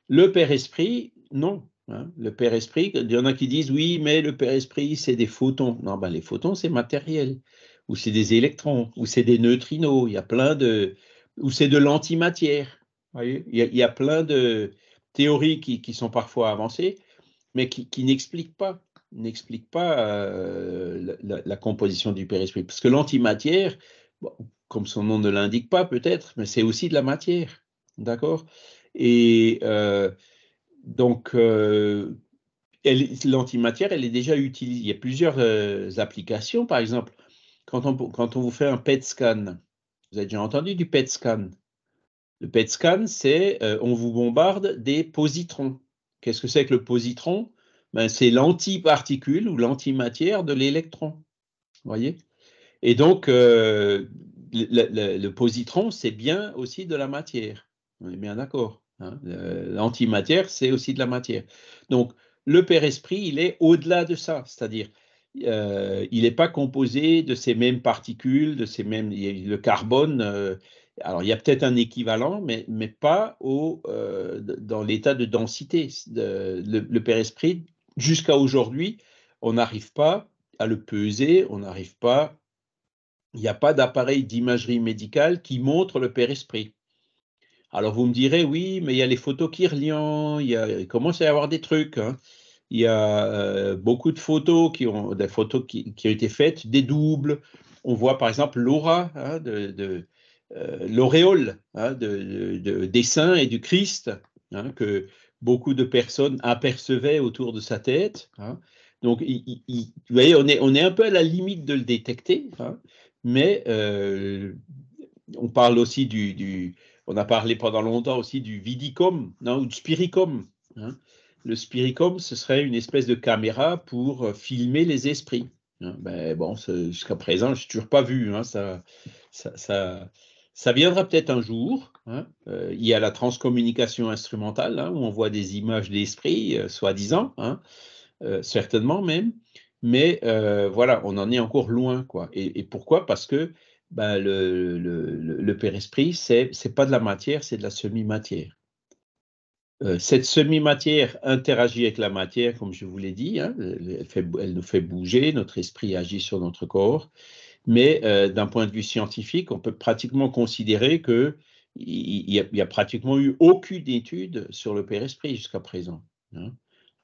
Le Père Esprit, non, Hein, le Père Esprit, il y en a qui disent oui, mais le Père Esprit, c'est des photons. Non, ben, les photons, c'est matériel, ou c'est des électrons, ou c'est des neutrinos, il y a plein de. ou c'est de l'antimatière. Il, y a plein de théories qui, sont parfois avancées, mais qui, n'expliquent pas n'expliquent pas euh, la, composition du Père Esprit. Parce que l'antimatière, comme son nom ne l'indique pas peut-être, mais c'est aussi de la matière. D'accord Et euh, donc, euh, l'antimatière, elle est déjà utilisée. Il y a plusieurs euh, applications. Par exemple, quand on, vous fait un PET scan, vous avez déjà entendu du PET scan. Le PET scan, c'est euh, on vous bombarde des positrons. Qu'est-ce que c'est que le positron ben, C'est l'antiparticule ou l'antimatière de l'électron. voyez Et donc, le, le positron, c'est bien aussi de la matière. On est bien d'accord. Hein, euh, l'antimatière, c'est aussi de la matière. Donc, le Père Esprit, il est au-delà de ça, c'est-à-dire euh, il n'est pas composé de ces mêmes particules, de ces mêmes le carbone. Euh, alors il y a peut-être un équivalent, mais, pas au, dans l'état de densité. le, le Père Esprit, jusqu'à aujourd'hui, on n'arrive pas à le peser, on n'arrive pas. Il n'y a pas d'appareil d'imagerie médicale qui montre le Père Esprit. Alors vous me direz, oui, mais il y a les photos Kirlian, il, a, il commence à y avoir des trucs. Hein. Il y a euh, beaucoup de photos, qui ont, des photos qui, qui, ont été faites, des doubles. On voit par exemple l'aura, hein, de, euh, l'auréole hein, de, des saints et du Christ que beaucoup de personnes apercevaient autour de sa tête. Donc, vous voyez, on est, on est un peu à la limite de le détecter, mais euh, on parle aussi du on a parlé pendant longtemps aussi du vidicom ou du spiricom. Hein. Le spiricom, ce serait une espèce de caméra pour euh, filmer les esprits. Mais hein. ben bon, jusqu'à présent, je n'ai toujours pas vu. Hein, ça, ça, ça, viendra peut-être un jour. Euh, il y a la transcommunication instrumentale, où on voit des images d'esprit, euh, soi-disant, certainement même. Mais voilà, on en est encore loin. Quoi. et pourquoi Parce que bah, le, le, père-esprit, c'est n'est pas de la matière, c'est de la semi-matière. Euh, cette semi-matière interagit avec la matière, comme je vous l'ai dit, hein, elle, fait, elle, nous fait bouger, notre esprit agit sur notre corps, mais euh, d'un point de vue scientifique, on peut pratiquement considérer que il n'y a, pratiquement eu aucune étude sur le père-esprit jusqu'à présent. Hein.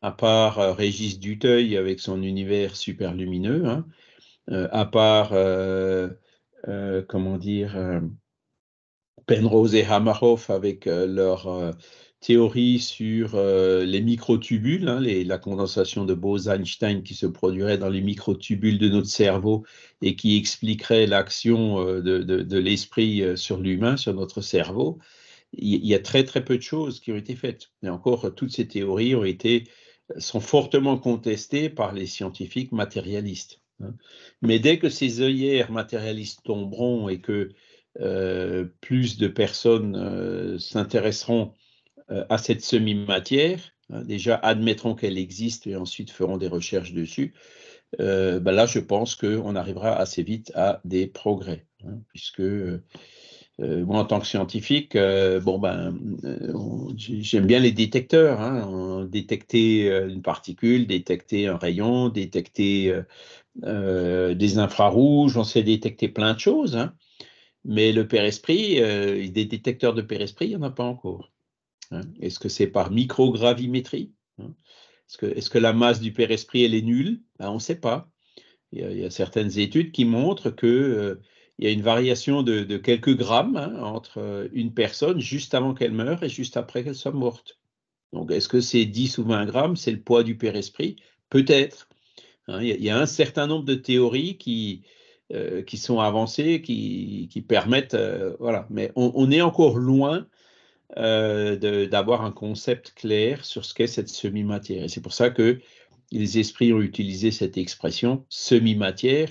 À part euh, Régis Duteuil avec son univers super lumineux, hein. à part euh, comment dire, euh, Penrose et Hamaroff avec euh, leur théorie sur les microtubules, hein, la condensation de Bose-Einstein qui se produirait dans les microtubules de notre cerveau et qui expliquerait l'action de, l'esprit sur l'humain, sur notre cerveau. Il y a très très peu de choses qui ont été faites. Et encore, toutes ces théories ont été, sont fortement contestées par les scientifiques matérialistes. Hein. Mais dès que ces œillères matérialistes tomberont et que euh, plus de personnes euh, s'intéresseront euh, à cette semi-matière, hein, déjà admettront qu'elle existe et ensuite feront des recherches dessus, bah là je pense qu'on arrivera assez vite à des progrès, hein, puisque moi, en tant que scientifique, bon ben, j'aime bien les détecteurs. détecter une particule, détecter un rayon, détecter euh, des infrarouges, on sait détecter plein de choses, hein. mais le père-esprit, euh, des détecteurs de père-esprit, il n'y en a pas encore. Hein. Est-ce que c'est par microgravimétrie hein? Est-ce que, la masse du père-esprit, elle est nulle ben, On ne sait pas. Il y, a, certaines études qui montrent qu'il euh, y a une variation de, de quelques grammes entre une personne juste avant qu'elle meure et juste après qu'elle soit morte. Donc, est-ce que c'est 10 ou 20 grammes C'est le poids du père-esprit Peut-être. Hein, il y, a un certain nombre de théories qui, euh, qui sont avancées, qui, qui permettent, euh, voilà, mais on, est encore loin euh, d'avoir un concept clair sur ce qu'est cette semi-matière. Et c'est pour ça que les esprits ont utilisé cette expression semi-matière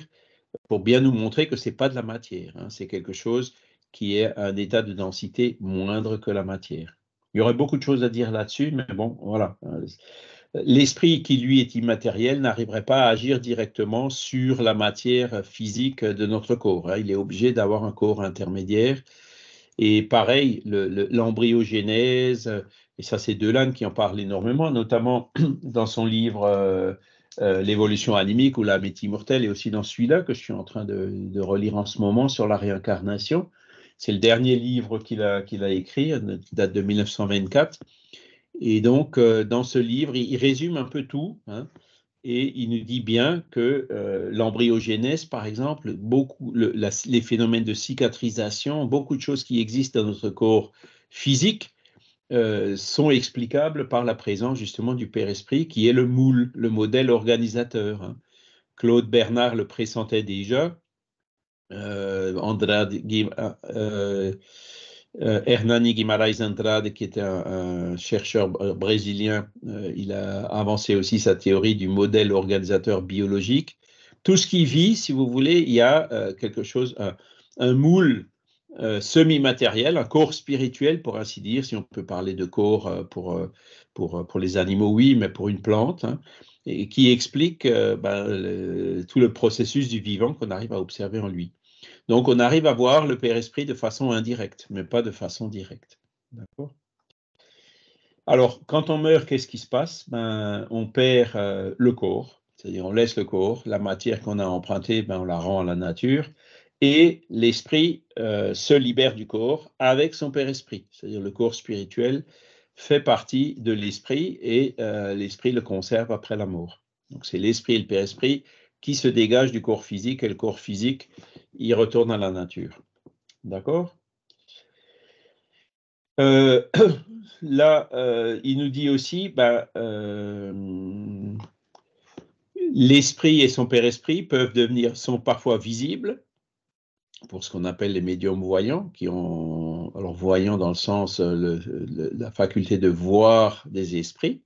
pour bien nous montrer que ce n'est pas de la matière, hein. c'est quelque chose qui est à un état de densité moindre que la matière. Il y aurait beaucoup de choses à dire là-dessus, mais bon, voilà l'esprit qui lui est immatériel n'arriverait pas à agir directement sur la matière physique de notre corps. Hein. Il est obligé d'avoir un corps intermédiaire. Et pareil, l'embryogénèse, et ça c'est Delane qui en parle énormément, notamment dans son livre euh, euh, L'évolution animique ou la est mortelle » et aussi dans celui-là que je suis en train de, relire en ce moment sur la réincarnation. C'est le dernier livre qu'il a, a écrit, euh, date de 1924. Et donc, euh, dans ce livre, il, résume un peu tout. Hein, et il nous dit bien que euh, l'embryogenèse, l'embryogénèse, par exemple, beaucoup, les phénomènes de cicatrisation, beaucoup de choses qui existent dans notre corps physique euh, sont explicables par la présence justement du Père-Esprit qui est le moule, le modèle organisateur. Hein. Claude Bernard le pressentait déjà, Andrade euh, Hernani Guimarães Andrade, qui était un, chercheur euh, brésilien, euh, il a avancé aussi sa théorie du modèle organisateur biologique. Tout ce qui vit, si vous voulez, il y a quelque chose, un, moule semi-matériel, un corps spirituel, pour ainsi dire, si on peut parler de corps pour, pour, pour les animaux, oui, mais pour une plante, hein, et qui explique ben, tout le processus du vivant qu'on arrive à observer en lui. Donc on arrive à voir le Père Esprit de façon indirecte, mais pas de façon directe. Alors, quand on meurt, qu'est-ce qui se passe ben, On perd euh, le corps, c'est-à-dire on laisse le corps, la matière qu'on a empruntée, ben, on la rend à la nature, et l'esprit euh, se libère du corps avec son Père Esprit, c'est-à-dire le corps spirituel fait partie de l'esprit et euh, l'esprit le conserve après la mort. Donc c'est l'esprit et le Père Esprit qui se dégage du corps physique et le corps physique, y retourne à la nature. D'accord euh, Là, euh, il nous dit aussi, ben, euh, l'esprit et son père-esprit peuvent devenir, sont parfois visibles pour ce qu'on appelle les médiums voyants, qui ont, alors voyant dans le sens, la faculté de voir des esprits,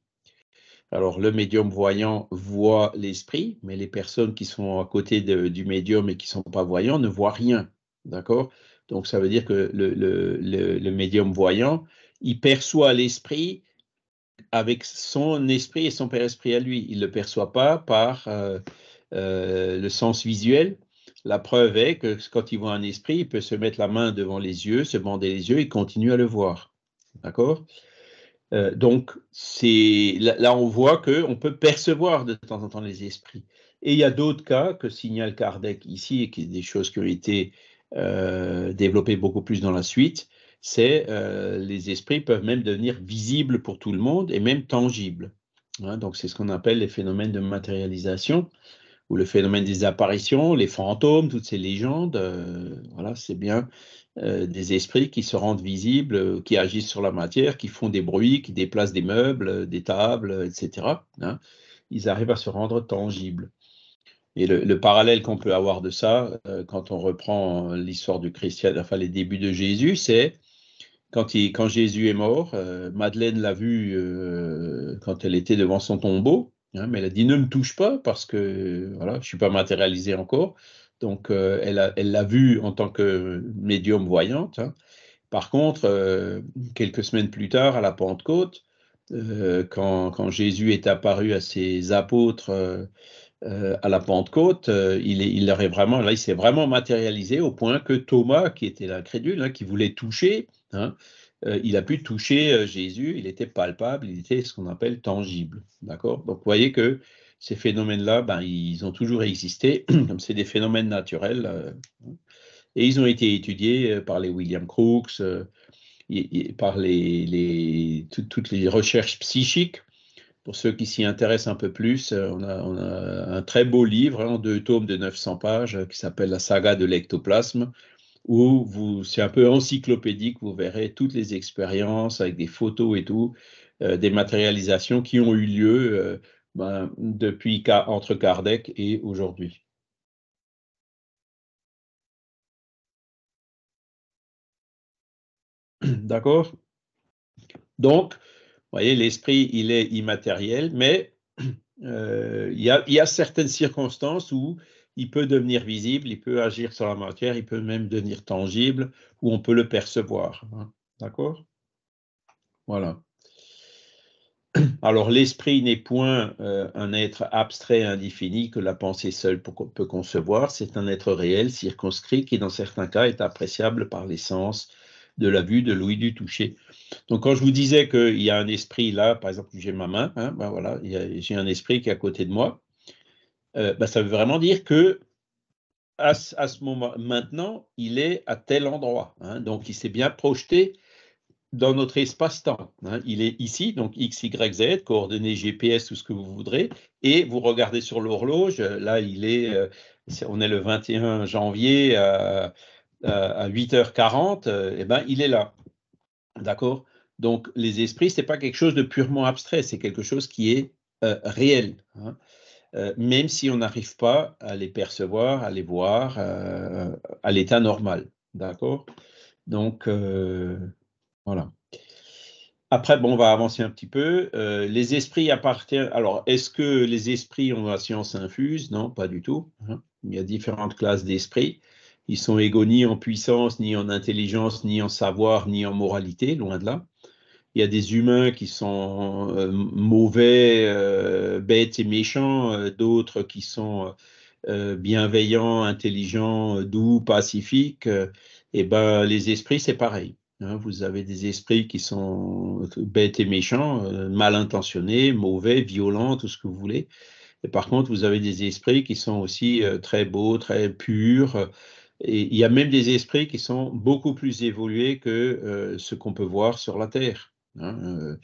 alors, le médium voyant voit l'esprit, mais les personnes qui sont à côté du médium et qui ne sont pas voyants ne voient rien. D'accord Donc, ça veut dire que le, médium voyant, il perçoit l'esprit avec son esprit et son père esprit à lui. Il ne le perçoit pas par euh, euh, le sens visuel. La preuve est que quand il voit un esprit, il peut se mettre la main devant les yeux, se bander les yeux et continuer à le voir. D'accord euh, donc, c'est là, on voit on peut percevoir de temps en temps les esprits. Et il y a d'autres cas que signale Kardec ici, et qui sont des choses qui ont été euh, développées beaucoup plus dans la suite, c'est euh, les esprits peuvent même devenir visibles pour tout le monde et même tangibles. Hein, donc, c'est ce qu'on appelle les phénomènes de matérialisation ou le phénomène des apparitions, les fantômes, toutes ces légendes. voilà, c'est bien euh, des esprits qui se rendent visibles, euh, qui agissent sur la matière, qui font des bruits, qui déplacent des meubles, euh, des tables, etc. Hein. Ils arrivent à se rendre tangibles. Et le, parallèle qu'on peut avoir de ça, quand on reprend l'histoire du Christian, enfin les débuts de Jésus, c'est quand, Jésus est mort, Madeleine l'a vu quand elle était devant son tombeau, hein, mais elle a dit ne me touche pas parce que voilà, je ne suis pas matérialisé encore. Donc, euh, elle l'a vu en tant que médium voyante. Hein. Par contre, euh, quelques semaines plus tard, à la Pentecôte, euh, quand, Jésus est apparu à ses apôtres à la Pentecôte, il, vraiment, là, il s'est vraiment matérialisé au point que Thomas, qui était l'incrédule, hein, qui voulait toucher, hein, il a pu toucher Jésus, il était palpable, il était ce qu'on appelle tangible. D'accord Donc, vous voyez que ces phénomènes-là, ben, ils ont toujours existé, comme c'est des phénomènes naturels. Euh, et ils ont été étudiés euh, par les William Crookes, euh, par les, toutes les recherches psychiques. Pour ceux qui s'y intéressent un peu plus, on a, un très beau livre en hein, deux tomes de 900 pages qui s'appelle La saga de l'ectoplasme, où c'est un peu encyclopédique, vous verrez toutes les expériences avec des photos et tout, des matérialisations qui ont eu lieu ben, depuis entre Kardec et aujourd'hui. D'accord Donc, vous voyez, l'esprit, il est immatériel, mais euh, il, y a, certaines circonstances où il peut devenir visible, il peut agir sur la matière, il peut même devenir tangible, où on peut le percevoir. Hein. D'accord Voilà. Alors l'esprit n'est point euh, un être abstrait indéfini que la pensée seule peut concevoir, c'est un être réel, circonscrit, qui dans certains cas est appréciable par l'essence de la vue, de l'ouïe, du toucher. Donc quand je vous disais qu'il y a un esprit là, par exemple j'ai ma main, hein, ben voilà, j'ai un esprit qui est à côté de moi, euh, ben ça veut vraiment dire que à, ce moment maintenant, il est à tel endroit. Hein. donc il s'est bien projeté dans notre espace-temps. Hein. Il est ici, donc X, Y, Z, coordonnées GPS, tout ce que vous voudrez, et vous regardez sur l'horloge, là, il est, euh, on est le 21 janvier euh, euh, à, 8h40, et eh ben, il est là. D'accord Donc, les esprits, ce n'est pas quelque chose de purement abstrait, c'est quelque chose qui est réel. Hein. même si on n'arrive pas à les percevoir, à les voir à l'état normal. D'accord Donc, voilà. Après, bon, on va avancer un petit peu. Euh, les esprits appartiennent. Alors, est-ce que les esprits ont la science infuse Non, pas du tout. Hein. Il y a différentes classes d'esprits. Ils sont égaux ni en puissance, ni en intelligence, ni en savoir, ni en moralité, loin de là. Il y a des humains qui sont euh, mauvais, euh, bêtes et méchants, d'autres qui sont bienveillants, intelligents, doux, pacifiques. Eh ben, les esprits, c'est pareil. Hein, vous avez des esprits qui sont euh, bêtes et méchants, euh, mal intentionnés, mauvais, violents, tout ce que vous voulez. Et par contre, vous avez des esprits qui sont aussi euh, très beaux, très purs. Et il y a même des esprits qui sont beaucoup plus évolués que ce qu'on peut voir sur la Terre. Hein,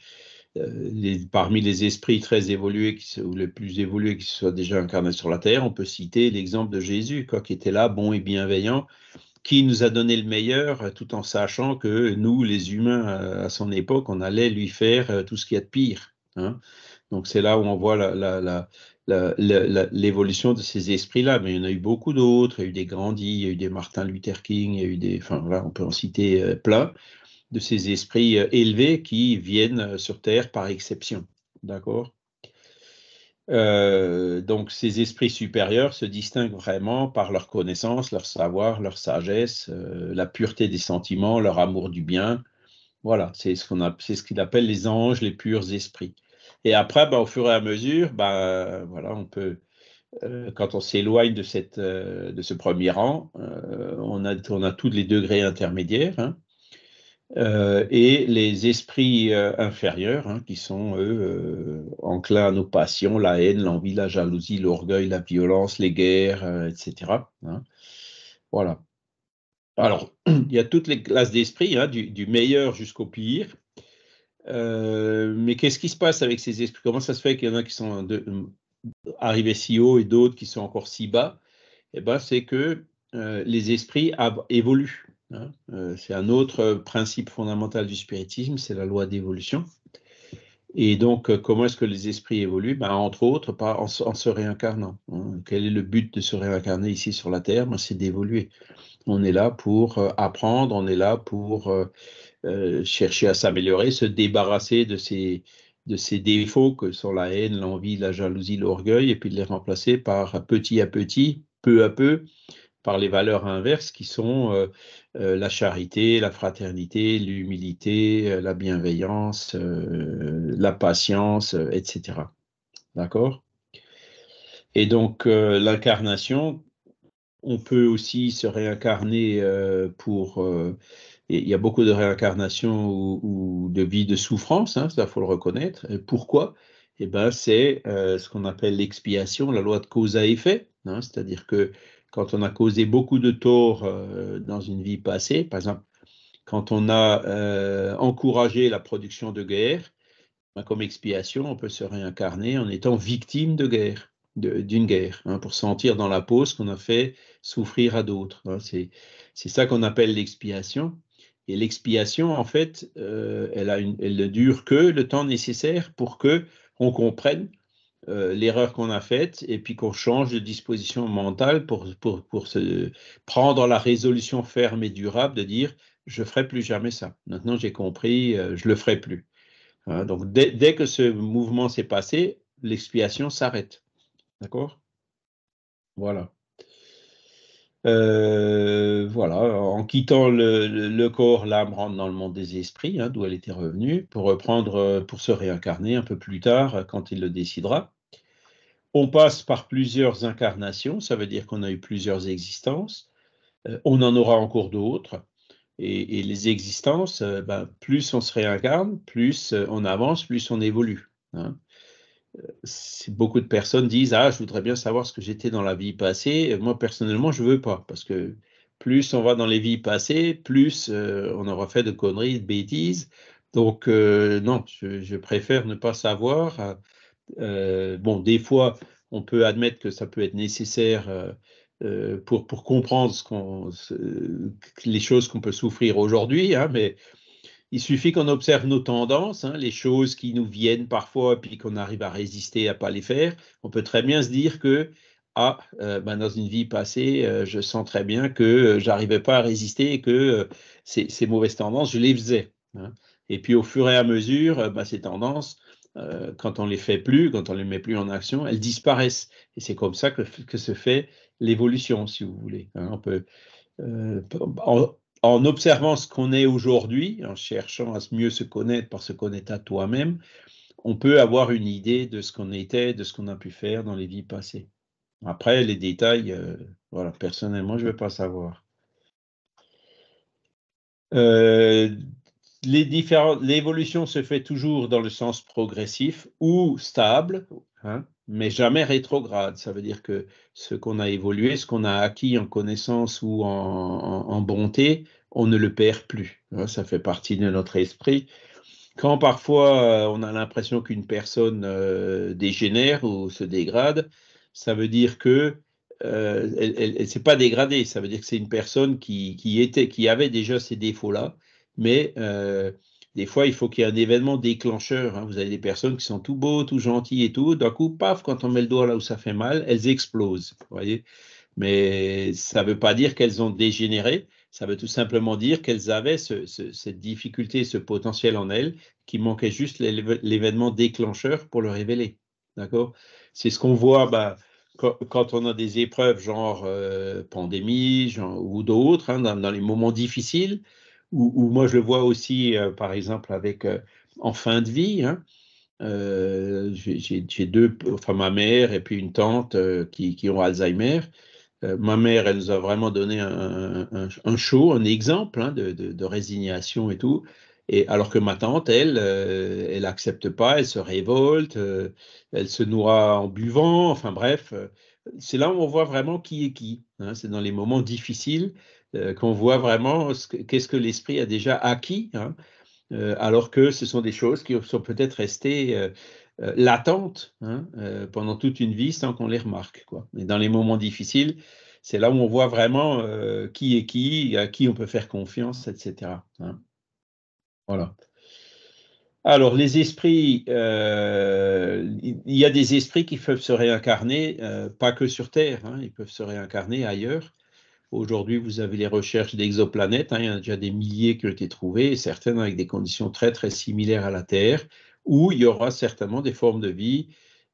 parmi les esprits très évolués ou les plus évolués qui soient déjà incarnés sur la Terre, on peut citer l'exemple de Jésus, qui était là, bon et bienveillant, qui nous a donné le meilleur euh, tout en sachant que nous, les humains, euh, à son époque, on allait lui faire euh, tout ce qu'il y a de pire. Hein. Donc c'est là où on voit l'évolution de ces esprits-là. Mais il y en a eu beaucoup d'autres. Il y a eu des grandis, il y a eu des Martin Luther King, il y a eu des... Enfin là, on peut en citer plein de ces esprits élevés qui viennent sur Terre par exception. D'accord euh, donc ces esprits supérieurs se distinguent vraiment par leur connaissance, leur savoir, leur sagesse, euh, la pureté des sentiments, leur amour du bien. Voilà, c'est ce qu'on qu'il appelle les anges, les purs esprits. Et après, bah, au fur et à mesure, bah, voilà, on peut, euh, quand on s'éloigne de ce premier rang, on a, tous les degrés intermédiaires. Hein. Euh, et les esprits euh, inférieurs, hein, qui sont eux euh, enclins à nos passions, la haine, l'envie, la jalousie, l'orgueil, la violence, les guerres, etc. Hein. Voilà. Alors, il y a toutes les classes d'esprits, hein, du, meilleur jusqu'au pire. mais qu'est-ce qui se passe avec ces esprits Comment ça se fait qu'il y en a qui sont de, arrivés si haut et d'autres qui sont encore si bas Eh bien, c'est que les esprits évoluent Hein. Euh, c'est un autre principe fondamental du spiritisme, c'est la loi d'évolution. Et donc, euh, comment est-ce que les esprits évoluent ben, Entre autres, par, en, se réincarnant. Hein. Quel est le but de se réincarner ici sur la Terre ben, C'est d'évoluer. On est là pour euh, apprendre, on est là pour chercher à s'améliorer, se débarrasser de ces, de ces défauts que sont la haine, l'envie, la jalousie, l'orgueil, et puis de les remplacer par petit à petit, peu à peu, par les valeurs inverses qui sont euh, euh, la charité, la fraternité, l'humilité, euh, la bienveillance, la patience, etc. D'accord Et donc l'incarnation, on peut aussi se réincarner pour... il y a beaucoup de réincarnations ou, de vies de souffrance, hein, ça faut le reconnaître. pourquoi eh ben, c'est ce qu'on appelle l'expiation, la loi de cause à effet. Hein, c'est-à-dire que quand on a causé beaucoup de torts euh, dans une vie passée, par exemple, quand on a euh, encouragé la production de guerre, ben, comme expiation, on peut se réincarner en étant victime de guerre, d'une guerre, hein, pour sentir dans la peau ce qu'on a fait souffrir à d'autres. Hein. C'est ça qu'on appelle l'expiation. Et l'expiation, en fait, euh, elle, a elle ne dure que le temps nécessaire pour que on comprenne euh, l'erreur qu'on a faite et puis qu'on change de disposition mentale pour, se prendre la résolution ferme et durable de dire je ferai plus jamais ça. Maintenant j'ai compris, je euh, je le ferai plus. Hein, donc dès, que ce mouvement s'est passé, l'expiation s'arrête. D'accord Voilà. Euh, voilà, en quittant le, corps, l'âme rentre dans le monde des esprits, hein, d'où elle était revenue, pour reprendre, euh, pour se réincarner un peu plus tard, euh, quand il le décidera. On passe par plusieurs incarnations, ça veut dire qu'on a eu plusieurs existences. on en aura encore d'autres. Et, les existences, ben, plus on se réincarne, plus on avance, plus on évolue. Hein beaucoup de personnes disent Ah, je voudrais bien savoir ce que j'étais dans la vie passée. Moi, personnellement, je ne veux pas, parce que plus on va dans les vies passées, plus euh, on aura fait de conneries, de bêtises. Donc, euh, non, je, préfère ne pas savoir. Euh, bon, des fois, on peut admettre que ça peut être nécessaire pour, pour comprendre ce, les choses qu'on peut souffrir aujourd'hui, hein, mais il suffit qu'on observe nos tendances, hein, les choses qui nous viennent parfois, puis qu'on arrive à résister, à pas les faire. On peut très bien se dire que ah, euh, ben, dans une vie passée, euh, je sens très bien que je euh, j'arrivais pas à résister et que ces, mauvaises tendances, je les faisais. Hein. Et puis au fur et à mesure, ben, ces tendances, quand on les fait plus, quand on les met plus en action, elles disparaissent. Et c'est comme ça que, que se fait l'évolution, si vous voulez. Hein. On peut, en observant ce qu'on est aujourd'hui, en cherchant à mieux se connaître par se est à toi-même, on peut avoir une idée de ce qu'on était, de ce qu'on a pu faire dans les vies passées. Après, les détails, euh, voilà, personnellement, je ne veux pas savoir. Euh, l'évolution se fait toujours dans le sens progressif ou stable. Hein mais jamais rétrograde. Ça veut dire que ce qu'on a évolué, ce qu'on a acquis en connaissance ou en, bonté, on ne le perd plus. Hein. Ça fait partie de notre esprit. Quand parfois euh, on a l'impression qu'une personne euh, dégénère ou se dégrade, ça veut dire que euh, elle ne s'est pas dégradée. Ça veut dire que c'est une personne qui, était, qui avait déjà ces défauts-là, mais des fois, il faut qu'il y ait un événement déclencheur. Hein. Vous avez des personnes qui sont tout beaux, tout gentilles et tout. D'un coup, paf, quand on met le doigt là où ça fait mal, elles explosent. Vous voyez Mais ça ne veut pas dire qu'elles ont dégénéré. Ça veut tout simplement dire qu'elles avaient cette difficulté, ce potentiel en elles, qui manquait juste l'événement déclencheur pour le révéler. D'accord C'est ce qu'on voit. Bah, quand on a des épreuves genre euh, pandémie ou d'autres, hein, dans, les moments difficiles, ou, moi je le vois aussi, euh, par exemple, avec euh, en fin de vie. Hein, euh, j'ai deux, enfin ma mère et puis une tante qui, ont Alzheimer. ma mère, elle nous a vraiment donné un, un show, un exemple hein, de, résignation et tout. Et alors que ma tante, elle, elle n'accepte pas, elle se révolte, elle se noie en buvant, enfin bref, c'est là où on voit vraiment qui est qui. Hein. c'est dans les moments difficiles euh, qu'on voit vraiment qu'est-ce que l'esprit a déjà acquis, hein. euh, alors que ce sont des choses qui sont peut-être restées euh, latentes hein, pendant toute une vie sans qu'on les remarque. Quoi. Et dans les moments difficiles, c'est là où on voit vraiment qui est qui, à qui on peut faire confiance, etc. Hein. Voilà. Alors, les esprits, il y a des esprits qui peuvent se réincarner, pas que sur Terre, ils peuvent se réincarner ailleurs. Aujourd'hui, vous avez les recherches d'exoplanètes. Hein, il y en a déjà des milliers qui ont été trouvées, certaines avec des conditions très, très similaires à la Terre, où il y aura certainement des formes de vie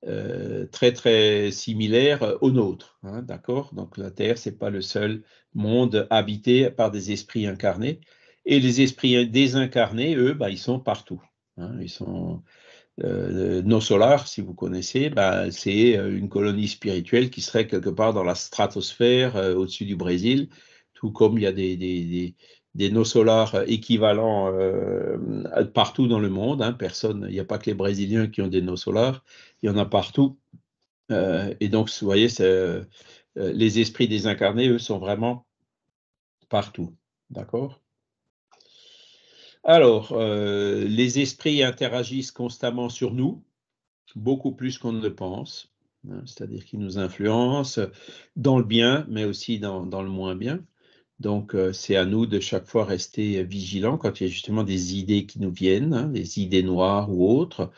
euh, très, très similaires aux nôtres. Hein, d'accord Donc, la Terre, ce n'est pas le seul monde habité par des esprits incarnés. Et les esprits désincarnés, eux, bah, ils sont partout. Hein, ils sont euh, euh, nos solaires, si vous connaissez, ben, c'est euh, une colonie spirituelle qui serait quelque part dans la stratosphère euh, au-dessus du Brésil, tout comme il y a des, nos solars équivalents partout dans le monde. Hein, personne, il n'y a pas que les Brésiliens qui ont des nos solars, il y en a partout. et donc, vous voyez, les esprits désincarnés, eux, sont vraiment partout. D'accord alors, euh, les esprits interagissent constamment sur nous, beaucoup plus qu'on ne le pense, hein, c'est-à-dire qu'ils nous influencent dans le bien, mais aussi dans, le moins bien. Donc, euh, c'est à nous de chaque fois rester vigilants quand il y a justement des idées qui nous viennent, hein, des idées noires ou autres,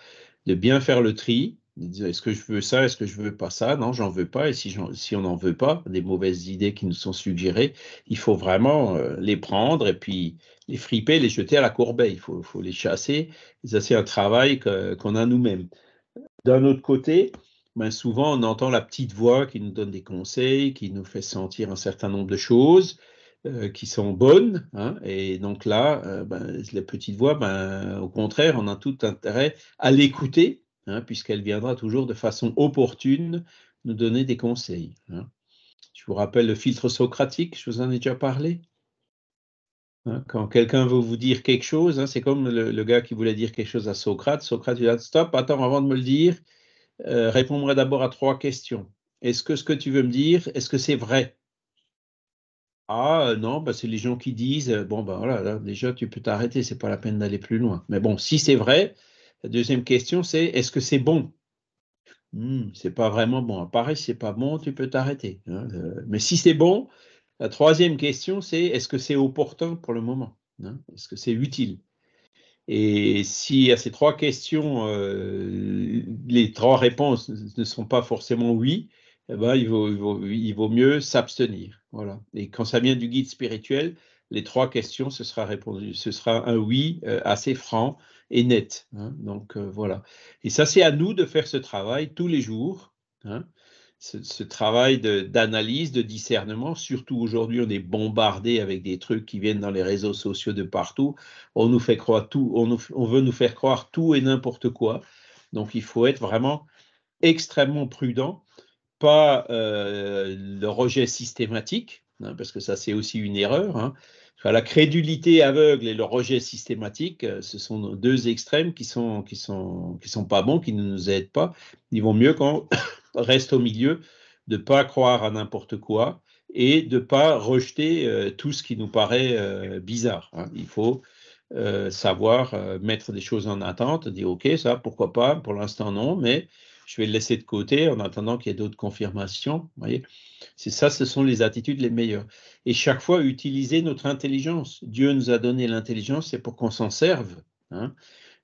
de bien faire le tri, est-ce que je veux ça, est-ce que je veux pas ça, non, j'en veux pas. Et si, on n'en veut pas, des mauvaises idées qui nous sont suggérées, il faut vraiment euh, les prendre et puis les friper, les jeter à la courbeille. Il faut, les chasser. Ça, c'est un travail qu'on a nous-mêmes. D'un autre côté, ben, souvent on entend la petite voix qui nous donne des conseils, qui nous fait sentir un certain nombre de choses. Euh, qui sont bonnes. Hein. et donc là, euh, ben, la petite voix, ben, au contraire, on a tout intérêt à l'écouter Hein, puisqu'elle viendra toujours de façon opportune nous donner des conseils. Je hein. vous rappelle le filtre socratique, je vous en ai déjà parlé. Hein, quand quelqu'un veut vous dire quelque chose, c'est comme le, gars qui voulait dire quelque chose à Socrate. Socrate lui dit Stop, attends, avant de me le dire, euh, réponds-moi d'abord à trois questions. Est-ce que ce que tu veux me dire, est-ce que c'est vrai ah euh, non, bah, c'est les gens qui disent, euh, bon ben voilà, déjà tu peux t'arrêter, c'est pas la peine d'aller plus loin. Mais bon, si c'est vrai, la deuxième question, c'est est-ce que c'est bon hmm, C'est pas vraiment bon. Pareil, c'est pas bon, tu peux t'arrêter. Hein, euh, mais si c'est bon, la troisième question, c'est est-ce que c'est opportun pour le moment hein? Est-ce que c'est utile Et si à ces trois questions, euh, les trois réponses ne sont pas forcément oui, eh ben, il, vaut, il, vaut, mieux s'abstenir. Voilà. Et quand ça vient du guide spirituel, les trois questions, ce sera répondu, ce sera un oui euh, assez franc et net. Hein. donc euh, voilà. Et ça, c'est à nous de faire ce travail tous les jours. Hein. ce, travail d'analyse, de, discernement, surtout aujourd'hui, on est bombardé avec des trucs qui viennent dans les réseaux sociaux de partout. On nous fait croire tout, on, veut nous faire croire tout et n'importe quoi. Donc il faut être vraiment extrêmement prudent, pas euh, le rejet systématique, hein, parce que ça c'est aussi une erreur la crédulité aveugle et le rejet systématique, euh, ce sont deux extrêmes qui sont, qui sont, qui sont pas bons, qui ne nous aident pas. Il vaut mieux qu'on reste au milieu, de ne pas croire à n'importe quoi et de ne pas rejeter euh, tout ce qui nous paraît euh, bizarre. Hein. Il faut savoir mettre des choses en attente, dire OK, ça, pourquoi pas, pour l'instant non, mais je vais le laisser de côté en attendant qu'il y ait d'autres confirmations. Vous voyez, c'est ça, ce sont les attitudes les meilleures. Et chaque fois, utiliser notre intelligence. Dieu nous a donné l'intelligence, c'est pour qu'on s'en serve. Hein,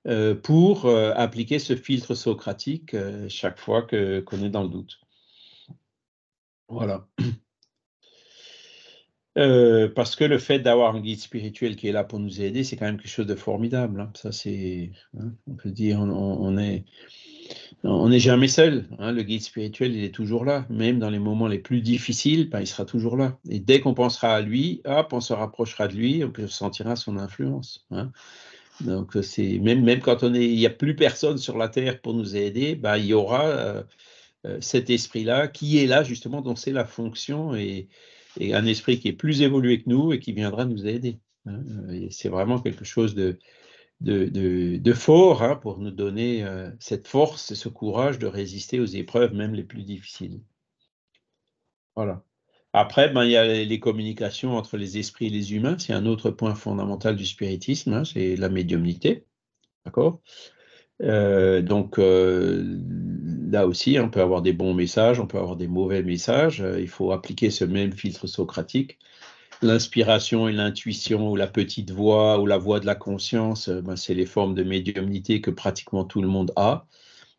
euh, pour euh, appliquer ce filtre socratique euh, chaque fois qu'on est dans le doute. Voilà. parce que le fait d'avoir un guide spirituel qui est là pour nous aider, c'est quand même quelque chose de formidable. Hein. Ça, c'est, hein, on peut dire, on, on est, on n'est jamais seul. Hein. le guide spirituel, il est toujours là. Même dans les moments les plus difficiles, ben, il sera toujours là. Et dès qu'on pensera à lui, hop, on se rapprochera de lui, on sentira son influence. Hein. Donc, euh, c'est même, même quand on il n'y a plus personne sur la terre pour nous aider, ben, il y aura euh, euh, cet esprit-là qui est là justement, dont c'est la fonction et, un esprit qui est plus évolué que nous et qui viendra nous aider. Hein. C'est vraiment quelque chose de, de, fort hein, pour nous donner euh, cette force et ce courage de résister aux épreuves, même les plus difficiles. Voilà. Après, ben, il y a les communications entre les esprits et les humains. C'est un autre point fondamental du spiritisme, hein, c'est la médiumnité. D'accord euh, Donc, euh, là aussi, on peut avoir des bons messages, on peut avoir des mauvais messages. Il faut appliquer ce même filtre socratique l'inspiration et l'intuition ou la petite voix ou la voix de la conscience, euh, ben, c'est les formes de médiumnité que pratiquement tout le monde a.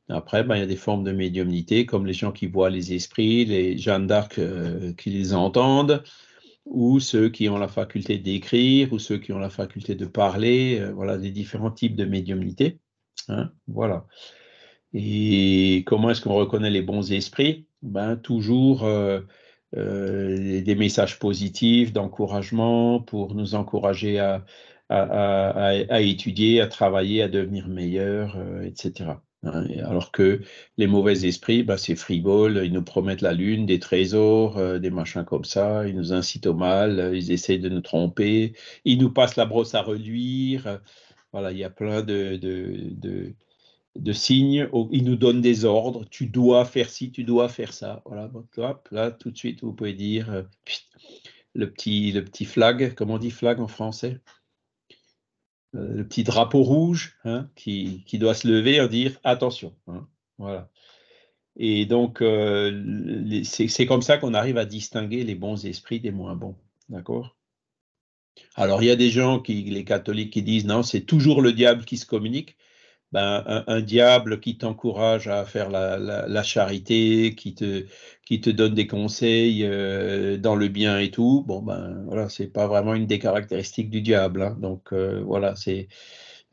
Après, ben, il y a des formes de médiumnité comme les gens qui voient les esprits, les Jeanne d'Arc euh, qui les entendent, ou ceux qui ont la faculté d'écrire, ou ceux qui ont la faculté de parler, euh, voilà, des différents types de médiumnité. Hein, voilà. Et comment est-ce qu'on reconnaît les bons esprits ben, Toujours... Euh, des messages positifs d'encouragement pour nous encourager à, étudier, à travailler, à devenir meilleur, euh, etc. Hein. Alors que les mauvais esprits, bah, c'est frivole, ils nous promettent la lune, des trésors, euh, des machins comme ça, ils nous incitent au mal, ils essaient de nous tromper, ils nous passent la brosse à reluire. Voilà, il y a plein de, de, de, de signes, il nous donne des ordres, tu dois faire ci, tu dois faire ça. Voilà, hop, là, tout de suite, vous pouvez dire euh, le, petit, le petit flag, comment on dit flag en français euh, Le petit drapeau rouge hein, qui, doit se lever et dire attention. Hein, voilà. Et donc, euh, c'est comme ça qu'on arrive à distinguer les bons esprits des moins bons. D'accord Alors, il y a des gens, qui, les catholiques, qui disent non, c'est toujours le diable qui se communique un, diable qui t'encourage à faire la, charité, qui te, qui te donne des conseils euh, dans le bien et tout, bon ben voilà, c'est pas vraiment une des caractéristiques du diable. Hein. donc euh, voilà, c'est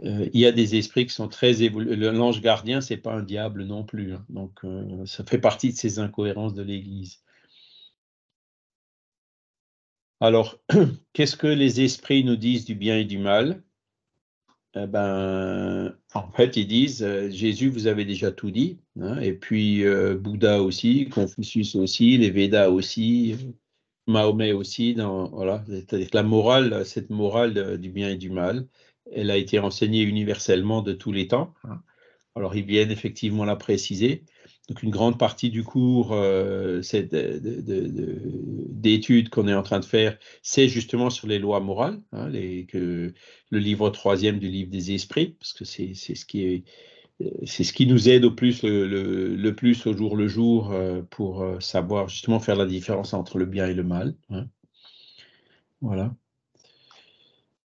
euh, il y a des esprits qui sont très évolués. L'ange gardien, c'est pas un diable non plus. Hein. donc ça fait partie de ces incohérences de l'Église. Alors, qu'est-ce que les esprits nous disent du bien et du mal eh ben, en fait, ils disent euh, Jésus, vous avez déjà tout dit, hein, et puis euh, Bouddha aussi, Confucius aussi, les Védas aussi, Mahomet aussi. Dans, voilà, c'est-à-dire que la morale, cette morale du bien et du mal, elle a été enseignée universellement de tous les temps. Ah. Alors, ils viennent effectivement la préciser, donc une grande partie du cours euh, d'études qu'on est en train de faire, c'est justement sur les lois morales, hein, que, le livre troisième du livre des esprits, parce que c'est ce qui euh, ce qui nous aide au plus le, plus au jour le jour euh, pour savoir justement faire la différence entre le bien et le mal. Hein. Voilà.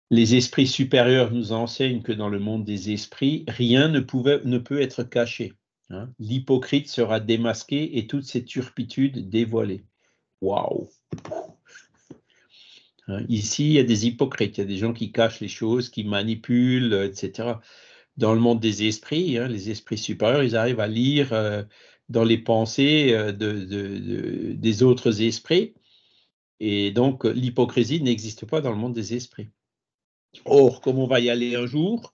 Les esprits supérieurs nous enseignent que dans le monde des esprits, rien ne, pouvait, ne peut être caché. Hein? L'hypocrite sera démasqué et toutes ses turpitudes dévoilées. Waouh hein, Ici, il y a des hypocrites, il y a des gens qui cachent les choses, qui manipulent, euh, etc. Dans le monde des esprits, hein, les esprits supérieurs, ils arrivent à lire euh, dans les pensées euh, des autres esprits. Et donc, l'hypocrisie n'existe pas dans le monde des esprits. Or, comment on va y aller un jour,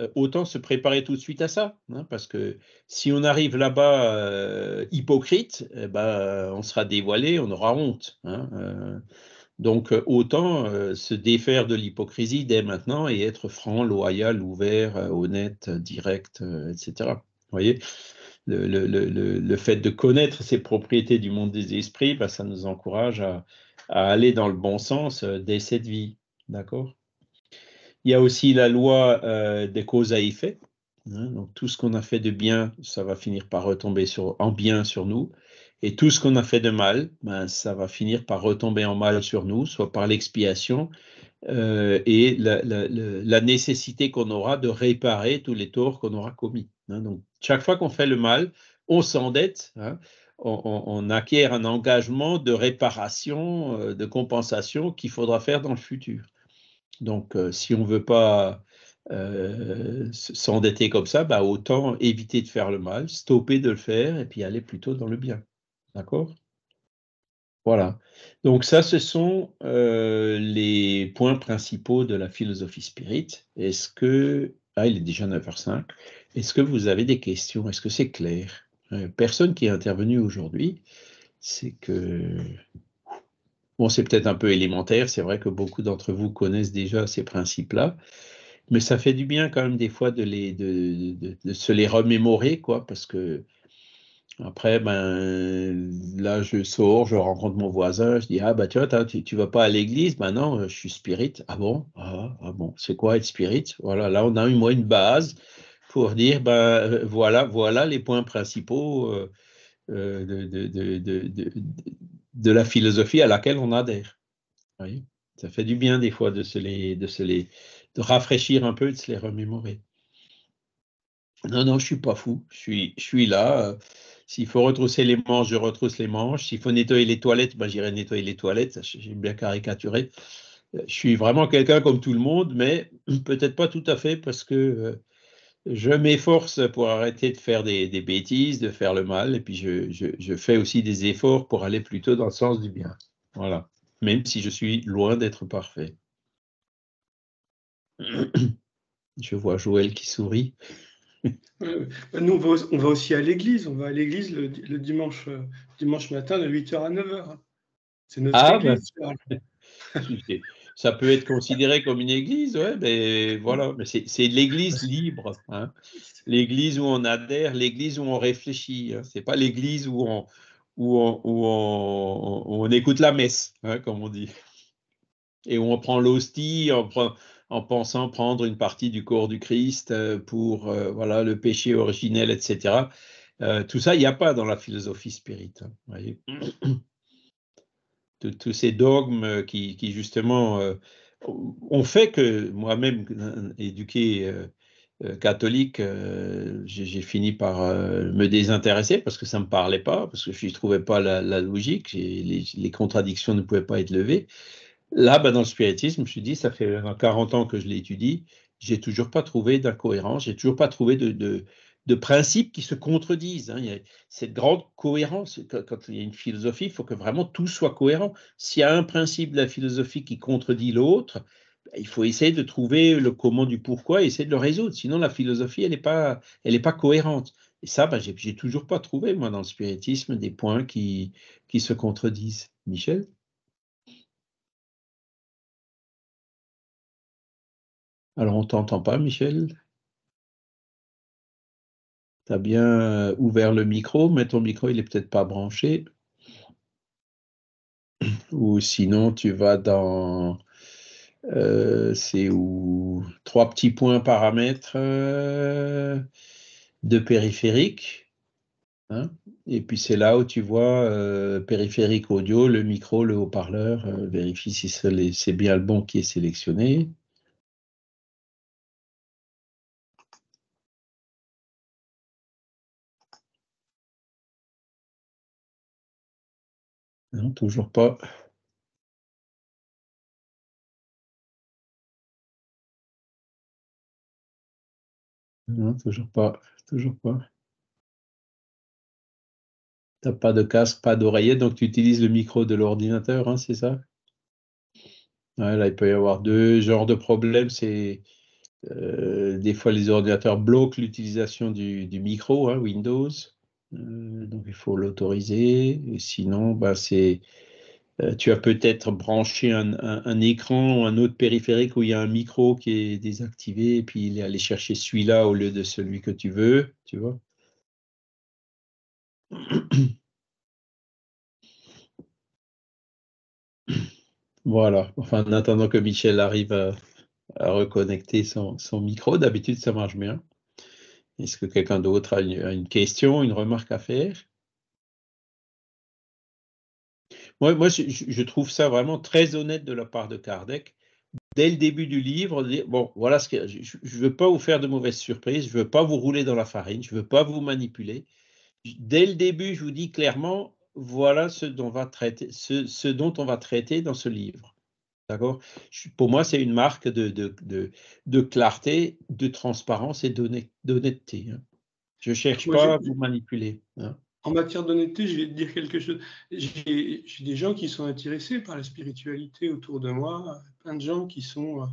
euh, autant se préparer tout de suite à ça, hein, parce que si on arrive là-bas euh, hypocrite, eh ben, euh, on sera dévoilé, on aura honte. Hein, donc autant se défaire de l'hypocrisie dès maintenant et être franc, loyal, ouvert, honnête, direct, etc. Vous voyez le, fait de connaître ces propriétés du monde des esprits, ben, ça nous encourage à, à aller dans le bon sens dès cette vie. D'accord il y a aussi la loi euh, des causes à effet. Hein. donc tout ce qu'on a fait de bien, ça va finir par retomber en bien sur nous. Et tout ce qu'on a fait de mal, ben, ça va finir par retomber en mal sur nous, soit par l'expiation euh, et la, nécessité qu'on aura de réparer tous les torts qu'on aura commis. Hein. Donc chaque fois qu'on fait le mal, on s'endette. Hein. on, acquiert un engagement de réparation, euh, de compensation qu'il faudra faire dans le futur. Donc, euh, si on ne veut pas euh, s'endetter comme ça, bah, autant éviter de faire le mal, stopper de le faire et puis aller plutôt dans le bien. D'accord Voilà. Donc, ça, ce sont euh, les points principaux de la philosophie spirit. Est-ce que. Ah, il est déjà 9h05. Est-ce que vous avez des questions Est-ce que c'est clair Personne qui est intervenu aujourd'hui, c'est que Bon, c'est peut-être un peu élémentaire, c'est vrai que beaucoup d'entre vous connaissent déjà ces principes-là, mais ça fait du bien quand même des fois de, les, de, se les remémorer, quoi, parce que après, ben, là, je sors, je rencontre mon voisin, je dis Ah, bah, tu vois, tu, tu vas pas à l'église Ben non, je suis spirit. Ah bon ah, ah, bon, c'est quoi être spirit Voilà, là, on a eu, moins une base pour dire Ben voilà, voilà les points principaux euh, euh, de, de la philosophie à laquelle on adhère. ça fait du bien des fois de se les, de se rafraîchir un peu, de se les remémorer. Non, non, je suis pas fou, je suis, je suis là. S'il faut retrousser les manches, je retrousse les manches. S'il faut nettoyer les toilettes, ben, j'irai nettoyer les toilettes. J'ai bien caricaturé. Euh, je suis vraiment quelqu'un comme tout le monde, mais peut-être pas tout à fait parce que euh, je m'efforce pour arrêter de faire des, bêtises, de faire le mal, et puis je, fais aussi des efforts pour aller plutôt dans le sens du bien. Voilà, même si je suis loin d'être parfait. Je vois Joël qui sourit. Euh, nous, on va, aussi à l'église. On va à l'église le, dimanche, euh, dimanche matin de 8h à 9h. C'est notre ah, bien bah, sûr ça peut être considéré comme une église, mais voilà, mais c'est l'église libre, hein. l'église où on adhère, l'église où on réfléchit, Ce hein. c'est pas l'église où on, on, écoute la messe, hein, comme on dit, et où on prend l'hostie en, pensant prendre une partie du corps du Christ euh, pour euh, voilà le péché originel, etc. Euh, tout ça, il n'y a pas dans la philosophie spirite. Voyez mmh tous ces dogmes euh, qui, justement euh, ont fait que moi-même, euh, éduqué catholique, j'ai fini par me désintéresser parce que ça ne me parlait pas, parce que je ne trouvais pas la, logique, les, les, contradictions ne pouvaient pas être levées. Là, bah, dans le spiritisme, je me suis dit, ça fait 40 ans que je l'étudie, j'ai toujours pas trouvé d'incohérence, j'ai toujours pas trouvé de, de principes qui se contredisent. Hein. Il y a cette grande cohérence. Quand il y a une philosophie, il faut que vraiment tout soit cohérent. S'il y a un principe de la philosophie qui contredit l'autre, ben, il faut essayer de trouver le comment du pourquoi et essayer de le résoudre. Sinon, la philosophie, elle n'est pas, elle pas cohérente. Et ça, ben, j'ai, toujours pas trouvé, moi, dans le spiritisme, des points qui, qui se contredisent. Michel Alors, on t'entend pas, Michel tu as bien euh, ouvert le micro, mais ton micro, il n'est peut-être pas branché. Ou sinon, tu vas dans... Euh, Trois petits points paramètres euh, de périphérique. Hein. et puis c'est là où tu vois périphérique audio, le micro, le haut-parleur. vérifie si c'est bien le bon qui est sélectionné. Non, toujours pas. Non, toujours pas, toujours pas. T'as pas de casque, pas d'oreillette, donc tu utilises le micro de l'ordinateur, hein, c'est ça? là, il peut y avoir deux genres de problèmes. C'est euh, des fois les ordinateurs bloquent l'utilisation du, micro, hein, Windows. Euh, donc il faut l'autoriser. Sinon, bah, euh, tu as peut-être branché un, écran ou un autre périphérique où il y a un micro qui est désactivé et puis il est allé chercher celui-là au lieu de celui que tu veux, tu vois. Voilà, enfin en attendant que Michel arrive à, reconnecter son micro, d'habitude ça marche bien. Est-ce que quelqu'un d'autre a une, question, une remarque à faire Moi, moi je, trouve ça vraiment très honnête de la part de Kardec. Dès le début du livre, bon, voilà ce que je ne veux pas vous faire de mauvaises surprises, je ne veux pas vous rouler dans la farine, je ne veux pas vous manipuler. Dès le début, je vous dis clairement, voilà ce dont, va traiter, ce dont on va traiter dans ce livre. D'accord Pour moi, c'est une marque de, de, de, clarté, de transparence et d'honnêteté. Hein. Je ne cherche pas à vous manipuler. Hein. En matière d'honnêteté, je vais te dire quelque chose. J'ai des gens qui sont intéressés par la spiritualité autour de moi, plein de gens qui sont euh,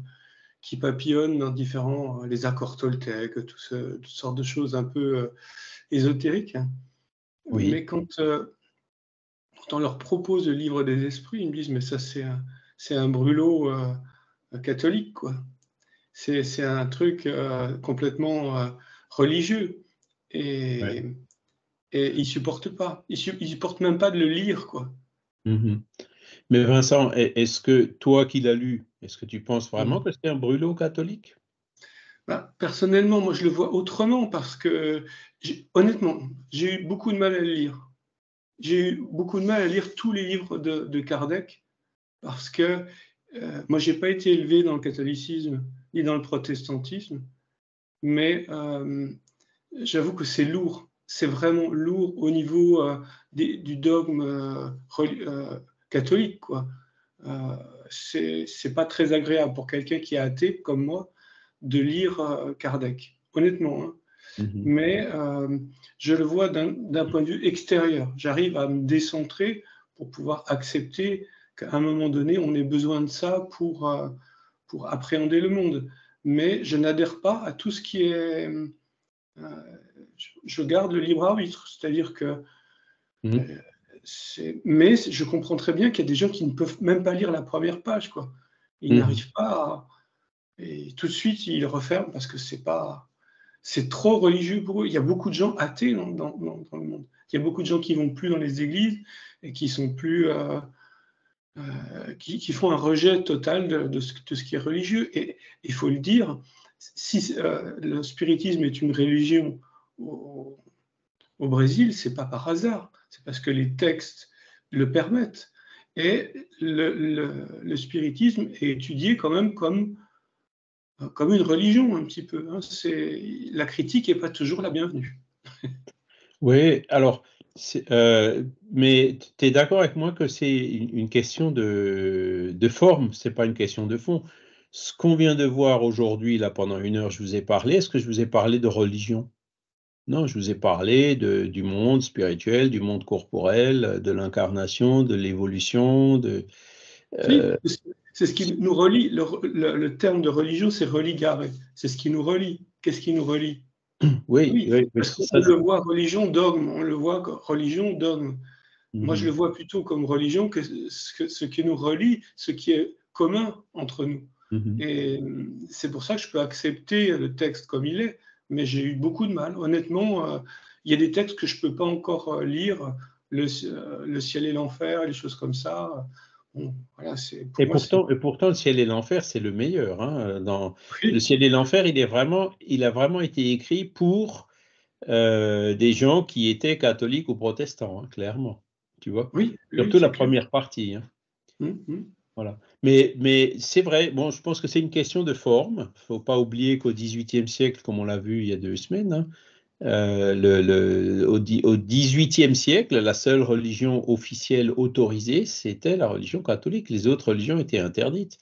qui papillonnent dans différents euh, les accords toltèques, toutes sortes de choses un peu euh, ésotériques. Hein. Oui. Mais quand, quand on leur propose le livre des esprits, ils me disent mais ça c'est un c'est un brûlot euh, catholique, quoi. C'est un truc euh, complètement euh, religieux. Et, il et supporte pas. Il même pas de le lire, quoi. Mm-hmm. Mais Vincent, est-ce que toi qui l'as lu, est-ce que tu penses vraiment mm. que c'est un brûlot catholique bah, Personnellement, moi je le vois autrement parce que honnêtement, j'ai eu beaucoup de mal à le lire. J'ai eu beaucoup de mal à lire tous les livres de Kardec parce que euh, moi, je n'ai pas été élevé dans le catholicisme ni dans le protestantisme, mais euh, j'avoue que c'est lourd. C'est vraiment lourd au niveau euh, du dogme catholique. Ce c'est pas très agréable pour quelqu'un qui est athée comme moi de lire Kardec, honnêtement. Hein. Mm-hmm. Mais je le vois d'un point de vue extérieur. J'arrive à me décentrer pour pouvoir accepter à un moment donné, on ait besoin de ça pour, euh, pour appréhender le monde. Mais je n'adhère pas à tout ce qui est... Euh, je garde le libre arbitre, c'est-à-dire que... Mhm. Euh, mais je comprends très bien qu'il y a des gens qui ne peuvent même pas lire la première page, quoi. Ils mhm. n'arrivent pas à... Et tout de suite, ils referment parce que c'est pas c'est trop religieux pour eux. Il y a beaucoup de gens athées dans, le monde. Il y a beaucoup de gens qui vont plus dans les églises et qui sont plus euh, qui, font un rejet total de, ce, qui est religieux. Et il faut le dire, si euh, le spiritisme est une religion au, au Brésil, c'est pas par hasard, c'est parce que les textes le permettent. Et le, spiritisme est étudié quand même comme, comme une religion un petit peu. Hein. C'est, la critique n'est pas toujours la bienvenue. oui, alors euh, mais tu es d'accord avec moi que c'est une question de, de forme, ce n'est pas une question de fond. Ce qu'on vient de voir aujourd'hui, là, pendant une heure, je vous ai parlé, est-ce que je vous ai parlé de religion Non, je vous ai parlé de, du monde spirituel, du monde corporel, de l'incarnation, de l'évolution. De, oui, euh, c'est ce qui nous relie. Le, terme de religion, c'est religaré. C'est ce qui nous relie. Qu'est-ce qui nous relie Oui, parce le voit religion dogme, on le voit religion dogme. Mhm. Moi, je le vois plutôt comme religion que ce, qui nous relie, ce qui est commun entre nous. Mhm. Et c'est pour ça que je peux accepter le texte comme il est, mais j'ai eu beaucoup de mal. Honnêtement, euh, il y a des textes que je ne peux pas encore euh, lire, le, euh, le ciel et l'enfer, les choses comme ça et, pourtant, le ciel et l'enfer, c'est le meilleur. Hein, le ciel et l'enfer, il, est vraiment, il a vraiment été écrit pour euh, des gens qui étaient catholiques ou protestants, hein, clairement. Tu vois Oui. Surtout la première partie. Hein. Mmh, mmh. Voilà. Mais, c'est vrai, bon, je pense que c'est une question de forme. Il ne faut pas oublier qu'au XVIIIe siècle, comme on l'a vu il y a deux semaines, au euh, le, le, au XVIIIe siècle, la seule religion officielle autorisée, c'était la religion catholique. Les autres religions étaient interdites.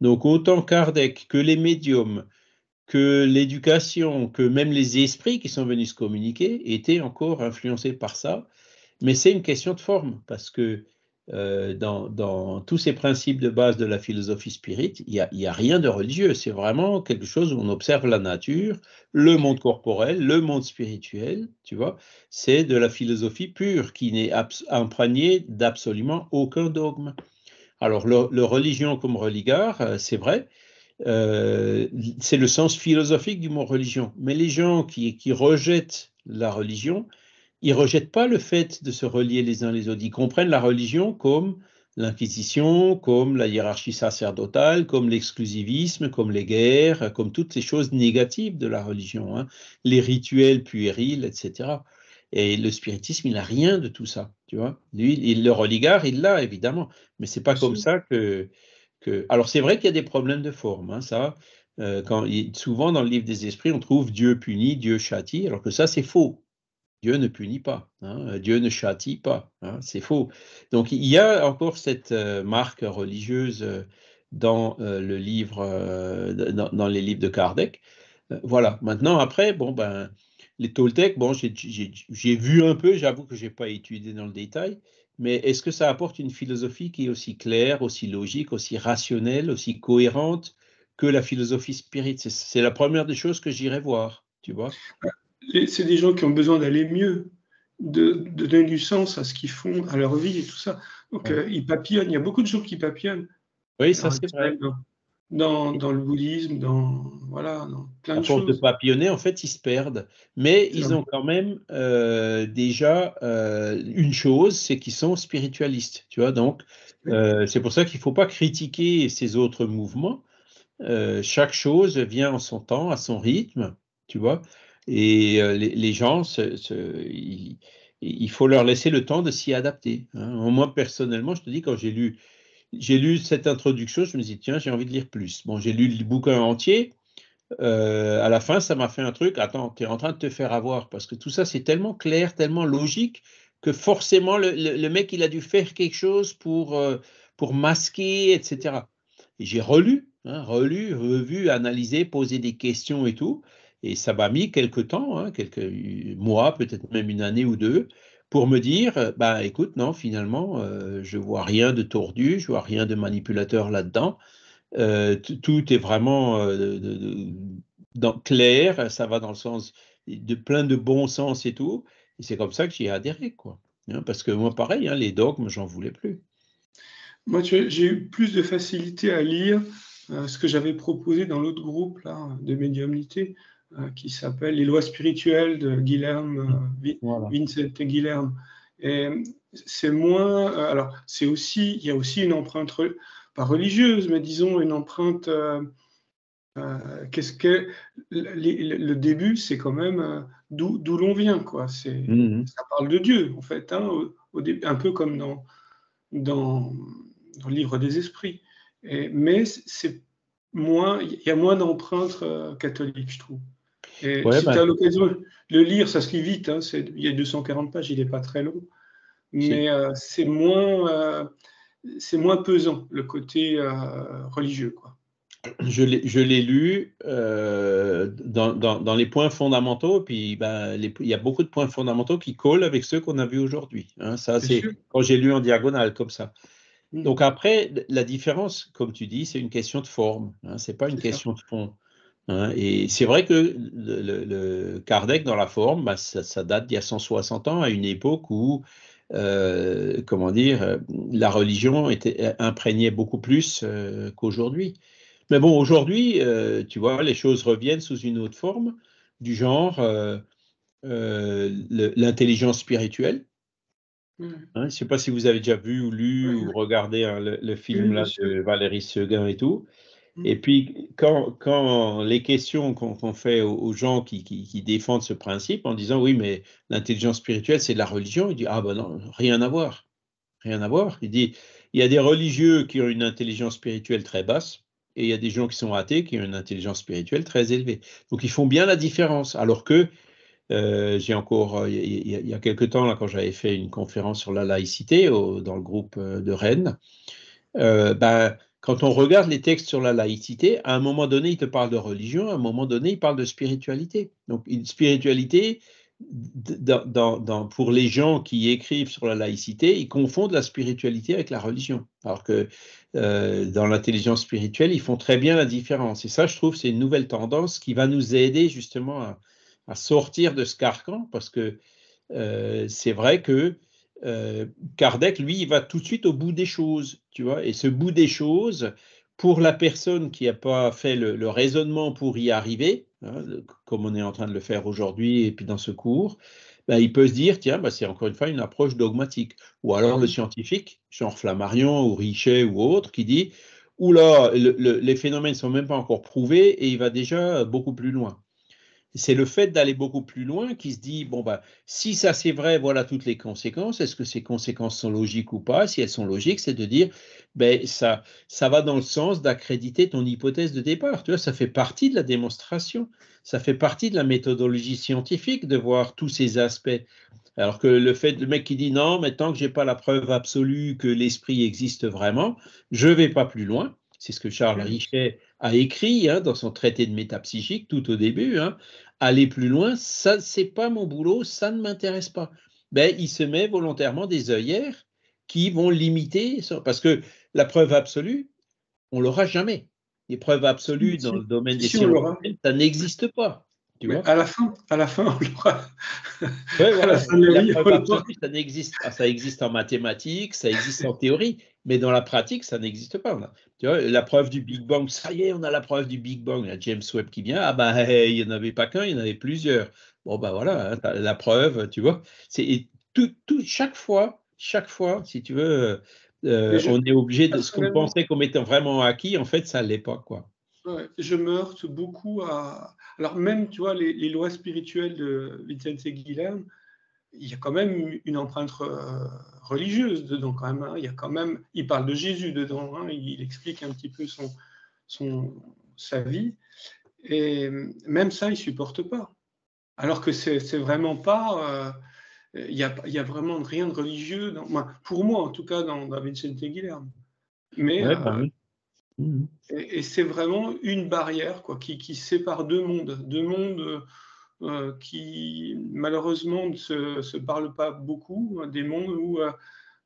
Donc autant Kardec que les médiums, que l'éducation, que même les esprits qui sont venus se communiquer étaient encore influencés par ça. Mais c'est une question de forme, parce que euh, dans, tous ces principes de base de la philosophie spirit, il n'y a, rien de religieux. C'est vraiment quelque chose où on observe la nature, le monde corporel, le monde spirituel, tu vois. C'est de la philosophie pure qui n'est imprégnée d'absolument aucun dogme. Alors, le, religion comme religard, euh, c'est vrai, euh, c'est le sens philosophique du mot religion. Mais les gens qui rejettent la religion, ils rejettent pas le fait de se relier les uns les autres. Ils comprennent la religion comme l'Inquisition, comme la hiérarchie sacerdotale, comme l'exclusivisme, comme les guerres, comme toutes les choses négatives de la religion, hein. les rituels puérils, etc. Et le spiritisme, il n'a rien de tout ça, tu vois. Lui, il, le religard, il l'a, évidemment, mais c'est pas comme ça que... que... Alors, c'est vrai qu'il y a des problèmes de forme, hein, ça. Euh, souvent, dans le livre des esprits, on trouve Dieu punit, Dieu châtie, alors que ça, c'est faux. Dieu ne punit pas, hein, Dieu ne châtie pas, hein, c'est faux. Donc il y a encore cette euh, marque religieuse euh, dans euh, le livre, dans, les livres de Kardec. voilà. Maintenant après, bon ben les Toltecs, bon j'ai vu un peu, j'avoue que j'ai pas étudié dans le détail, mais est-ce que ça apporte une philosophie qui est aussi claire, aussi logique, aussi rationnelle, aussi cohérente que la philosophie spirite C'est la première des choses que j'irai voir, tu vois c'est des gens qui ont besoin d'aller mieux, de, donner du sens à ce qu'ils font, à leur vie et tout ça. Donc, euh, ils papillonnent. Il y a beaucoup de gens qui papillonnent. Oui, ça c'est vrai. Dans, dans, le bouddhisme, dans voilà, dans plein de choses. de papillonner, en fait, ils se perdent. Mais ils ont quand même euh, déjà euh, une chose, c'est qu'ils sont spiritualistes. Tu vois, donc c'est pour ça qu'il ne faut pas critiquer ces autres mouvements. chaque chose vient en son temps, à son rythme. Tu vois. Et euh, les, gens, il, faut leur laisser le temps de s'y adapter. Hein. Moi, personnellement, je te dis, quand j'ai lu, cette introduction, je me dis, tiens, j'ai envie de lire plus. Bon, j'ai lu le bouquin entier. Euh, à la fin, ça m'a fait un truc. Attends, tu es en train de te faire avoir parce que tout ça, c'est tellement clair, tellement logique que forcément, le, mec, il a dû faire quelque chose pour, euh, pour masquer, etc. j'ai relu, hein, relu, revu, analysé, posé des questions et tout. Et ça m'a mis quelques temps, hein, quelques mois, peut-être même une année ou deux, pour me dire, euh, bah écoute, non, finalement, je euh, je vois rien de tordu, je vois rien de manipulateur là-dedans. Euh, tout est vraiment dans, clair, ça va dans le sens de plein de bon sens et tout. Et c'est comme ça que j'y ai adhéré, quoi. Hein, parce que moi, pareil, hein, les dogmes, j'en voulais plus. Moi, j'ai eu plus de facilité à lire ce que j'avais proposé dans l'autre groupe là, de médiumnité, euh, qui s'appelle Les lois spirituelles de Guilherme, euh, Vincent Guilherme. Et c'est moins. Euh, alors, c'est aussi. Il y a aussi une empreinte, pas religieuse, mais disons une empreinte. Qu'est-ce que. Le, début, c'est quand même d'où l'on vient, quoi. C'est mm-hmm. Ça parle de Dieu, en fait, hein, au, un peu comme dans, dans, le livre des esprits. mais c'est moins. Il y a moins d'empreintes catholiques, je trouve si ben, tu as l'occasion de le lire, ça se lit vite. Hein, il y a 240 pages, il n'est pas très long. Mais c'est euh, moins, euh, c'est moins pesant, le côté euh, religieux. Quoi. Je l'ai lu dans, dans, les points fondamentaux, puis ben, il y a beaucoup de points fondamentaux qui collent avec ceux qu'on a vus aujourd'hui. Hein. ça, c'est quand j'ai lu en diagonale comme ça. Hmm. Donc après, la différence, comme tu dis, c'est une question de forme. Hein, c'est Ce n'est pas une question de fond. Hein, et c'est vrai que le, Kardec dans la forme, bah, ça, date d'il y a 160 ans, à une époque où, euh, comment dire, la religion était, euh, imprégnait beaucoup plus euh, qu'aujourd'hui. Mais bon, aujourd'hui, tu vois, les choses reviennent sous une autre forme, du genre l'intelligence spirituelle. Hmm. Hein, je ne sais pas si vous avez déjà vu ou lu ou regardé hein, le, film là, de Valérie Seguin et tout. Mm. Et puis, quand, les questions qu'on fait aux, gens qui, défendent ce principe en disant oui, mais l'intelligence spirituelle, c'est de la religion, il dit ah ben non, rien à voir. Rien à voir. Il dit il y a des religieux qui ont une intelligence spirituelle très basse et il y a des gens qui sont athées qui ont une intelligence spirituelle très élevée. Donc, ils font bien la différence. Alors que euh, j'ai encore, euh, il y, a quelques temps, là, quand j'avais fait une conférence sur la laïcité dans le groupe euh, de Rennes, ben quand on regarde les textes sur la laïcité, à un moment donné, il te parle de religion, à un moment donné, il parle de spiritualité. Donc, une spiritualité, dans, pour les gens qui écrivent sur la laïcité, ils confondent la spiritualité avec la religion. Alors que euh, dans l'intelligence spirituelle, ils font très bien la différence. Et ça, je trouve, c'est une nouvelle tendance qui va nous aider justement à, sortir de ce carcan, parce que euh, c'est vrai que euh, Kardec, lui, il va tout de suite au bout des choses, tu vois. Et ce bout des choses, pour la personne qui n'a pas fait le, raisonnement pour y arriver, hein, comme on est en train de le faire aujourd'hui et puis dans ce cours, bah, il peut se dire, tiens, bah, c'est encore une fois une approche dogmatique. Ou alors le scientifique, genre Flammarion ou Richet ou autre, qui dit, oula, là, les phénomènes ne sont même pas encore prouvés et il va déjà beaucoup plus loin c'est le fait d'aller beaucoup plus loin qui se dit bon bah si ça c'est vrai, voilà toutes les conséquences. Est-ce que ces conséquences sont logiques ou pas Si elles sont logiques, c'est de dire ben ça ça va dans le sens d'accréditer ton hypothèse de départ. Tu vois, ça fait partie de la démonstration, ça fait partie de la méthodologie scientifique de voir tous ces aspects. Alors que le fait le mec qui dit non, mais tant que j'ai pas la preuve absolue que l'esprit existe vraiment, je ne vais pas plus loin. C'est ce que Charles mmh. Richet a écrit hein, dans son traité de métapsychique tout au début, hein, aller plus loin, ça c'est pas mon boulot, ça ne m'intéresse pas. Ben, il se met volontairement des œillères qui vont limiter, parce que la preuve absolue, on l'aura jamais. Les preuves absolues dans le domaine des sciences, ça n'existe pas. à la fin, à la fin, on l'aura. ça n'existe Ça existe en mathématiques, ça existe en théorie, mais dans la pratique, ça n'existe pas. Tu vois, la preuve du Big Bang, ça y est, on a la preuve du Big Bang. Il James Webb qui vient, ah ben, il n'y en avait pas qu'un, il y en avait plusieurs. Bon, ben voilà, hein, la preuve, tu vois. C'est chaque fois, chaque fois, si tu veux, euh, on est obligé de ce qu'on pensait comme étant vraiment acquis, en fait, ça ne l'est pas, quoi. je me heurte beaucoup à. Alors, même, tu vois, les, lois spirituelles de Vincent Guilherme, il y a quand même une empreinte. Euh, religieuse dedans quand même. Hein. Il y a quand même, il parle de Jésus dedans. Hein. Il explique un petit peu son, son, sa vie. Et même ça, il supporte pas. Alors que c'est vraiment pas, euh, il n'y a, y a vraiment rien de religieux. Dans, pour moi, en tout cas, dans, dans Vicente Guilherme. Mais euh, bah et, et c'est vraiment une barrière quoi, qui, qui, sépare deux mondes, deux mondes euh, qui malheureusement ne se, se, parlent pas beaucoup, hein, des mondes où, euh,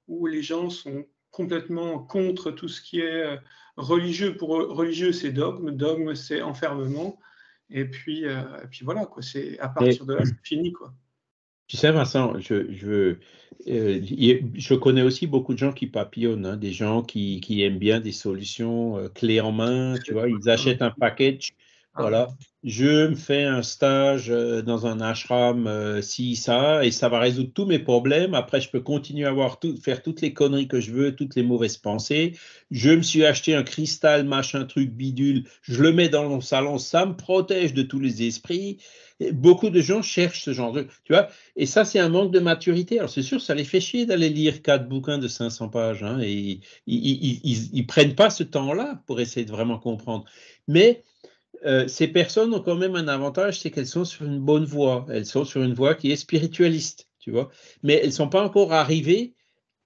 où les gens sont complètement contre tout ce qui est euh, religieux. Pour religieux, c'est dogme, dogme, c'est enfermement. Et puis, et puis voilà, quoi. C'est à partir de là, c'est fini, quoi. Tu sais, Vincent, je, je, je, connais aussi beaucoup de gens qui papillonnent, hein, des gens qui, qui, aiment bien des solutions clés en main, tu vois, ils achètent un package ah voilà. Je me fais un stage euh, dans un ashram, si, euh, ça, et ça va résoudre tous mes problèmes. Après, je peux continuer à avoir faire toutes les conneries que je veux, toutes les mauvaises pensées. Je me suis acheté un cristal, machin, truc, bidule. Je le mets dans mon salon, ça me protège de tous les esprits. beaucoup de gens cherchent ce genre de. Tu vois Et ça, c'est un manque de maturité. Alors, c'est sûr, ça les fait chier d'aller lire quatre bouquins de 500 pages. Hein, et ils ne prennent pas ce temps-là pour essayer de vraiment comprendre. Mais euh, ces personnes ont quand même un avantage, c'est qu'elles sont sur une bonne voie. Elles sont sur une voie qui est spiritualiste, tu vois. Mais elles ne sont pas encore arrivées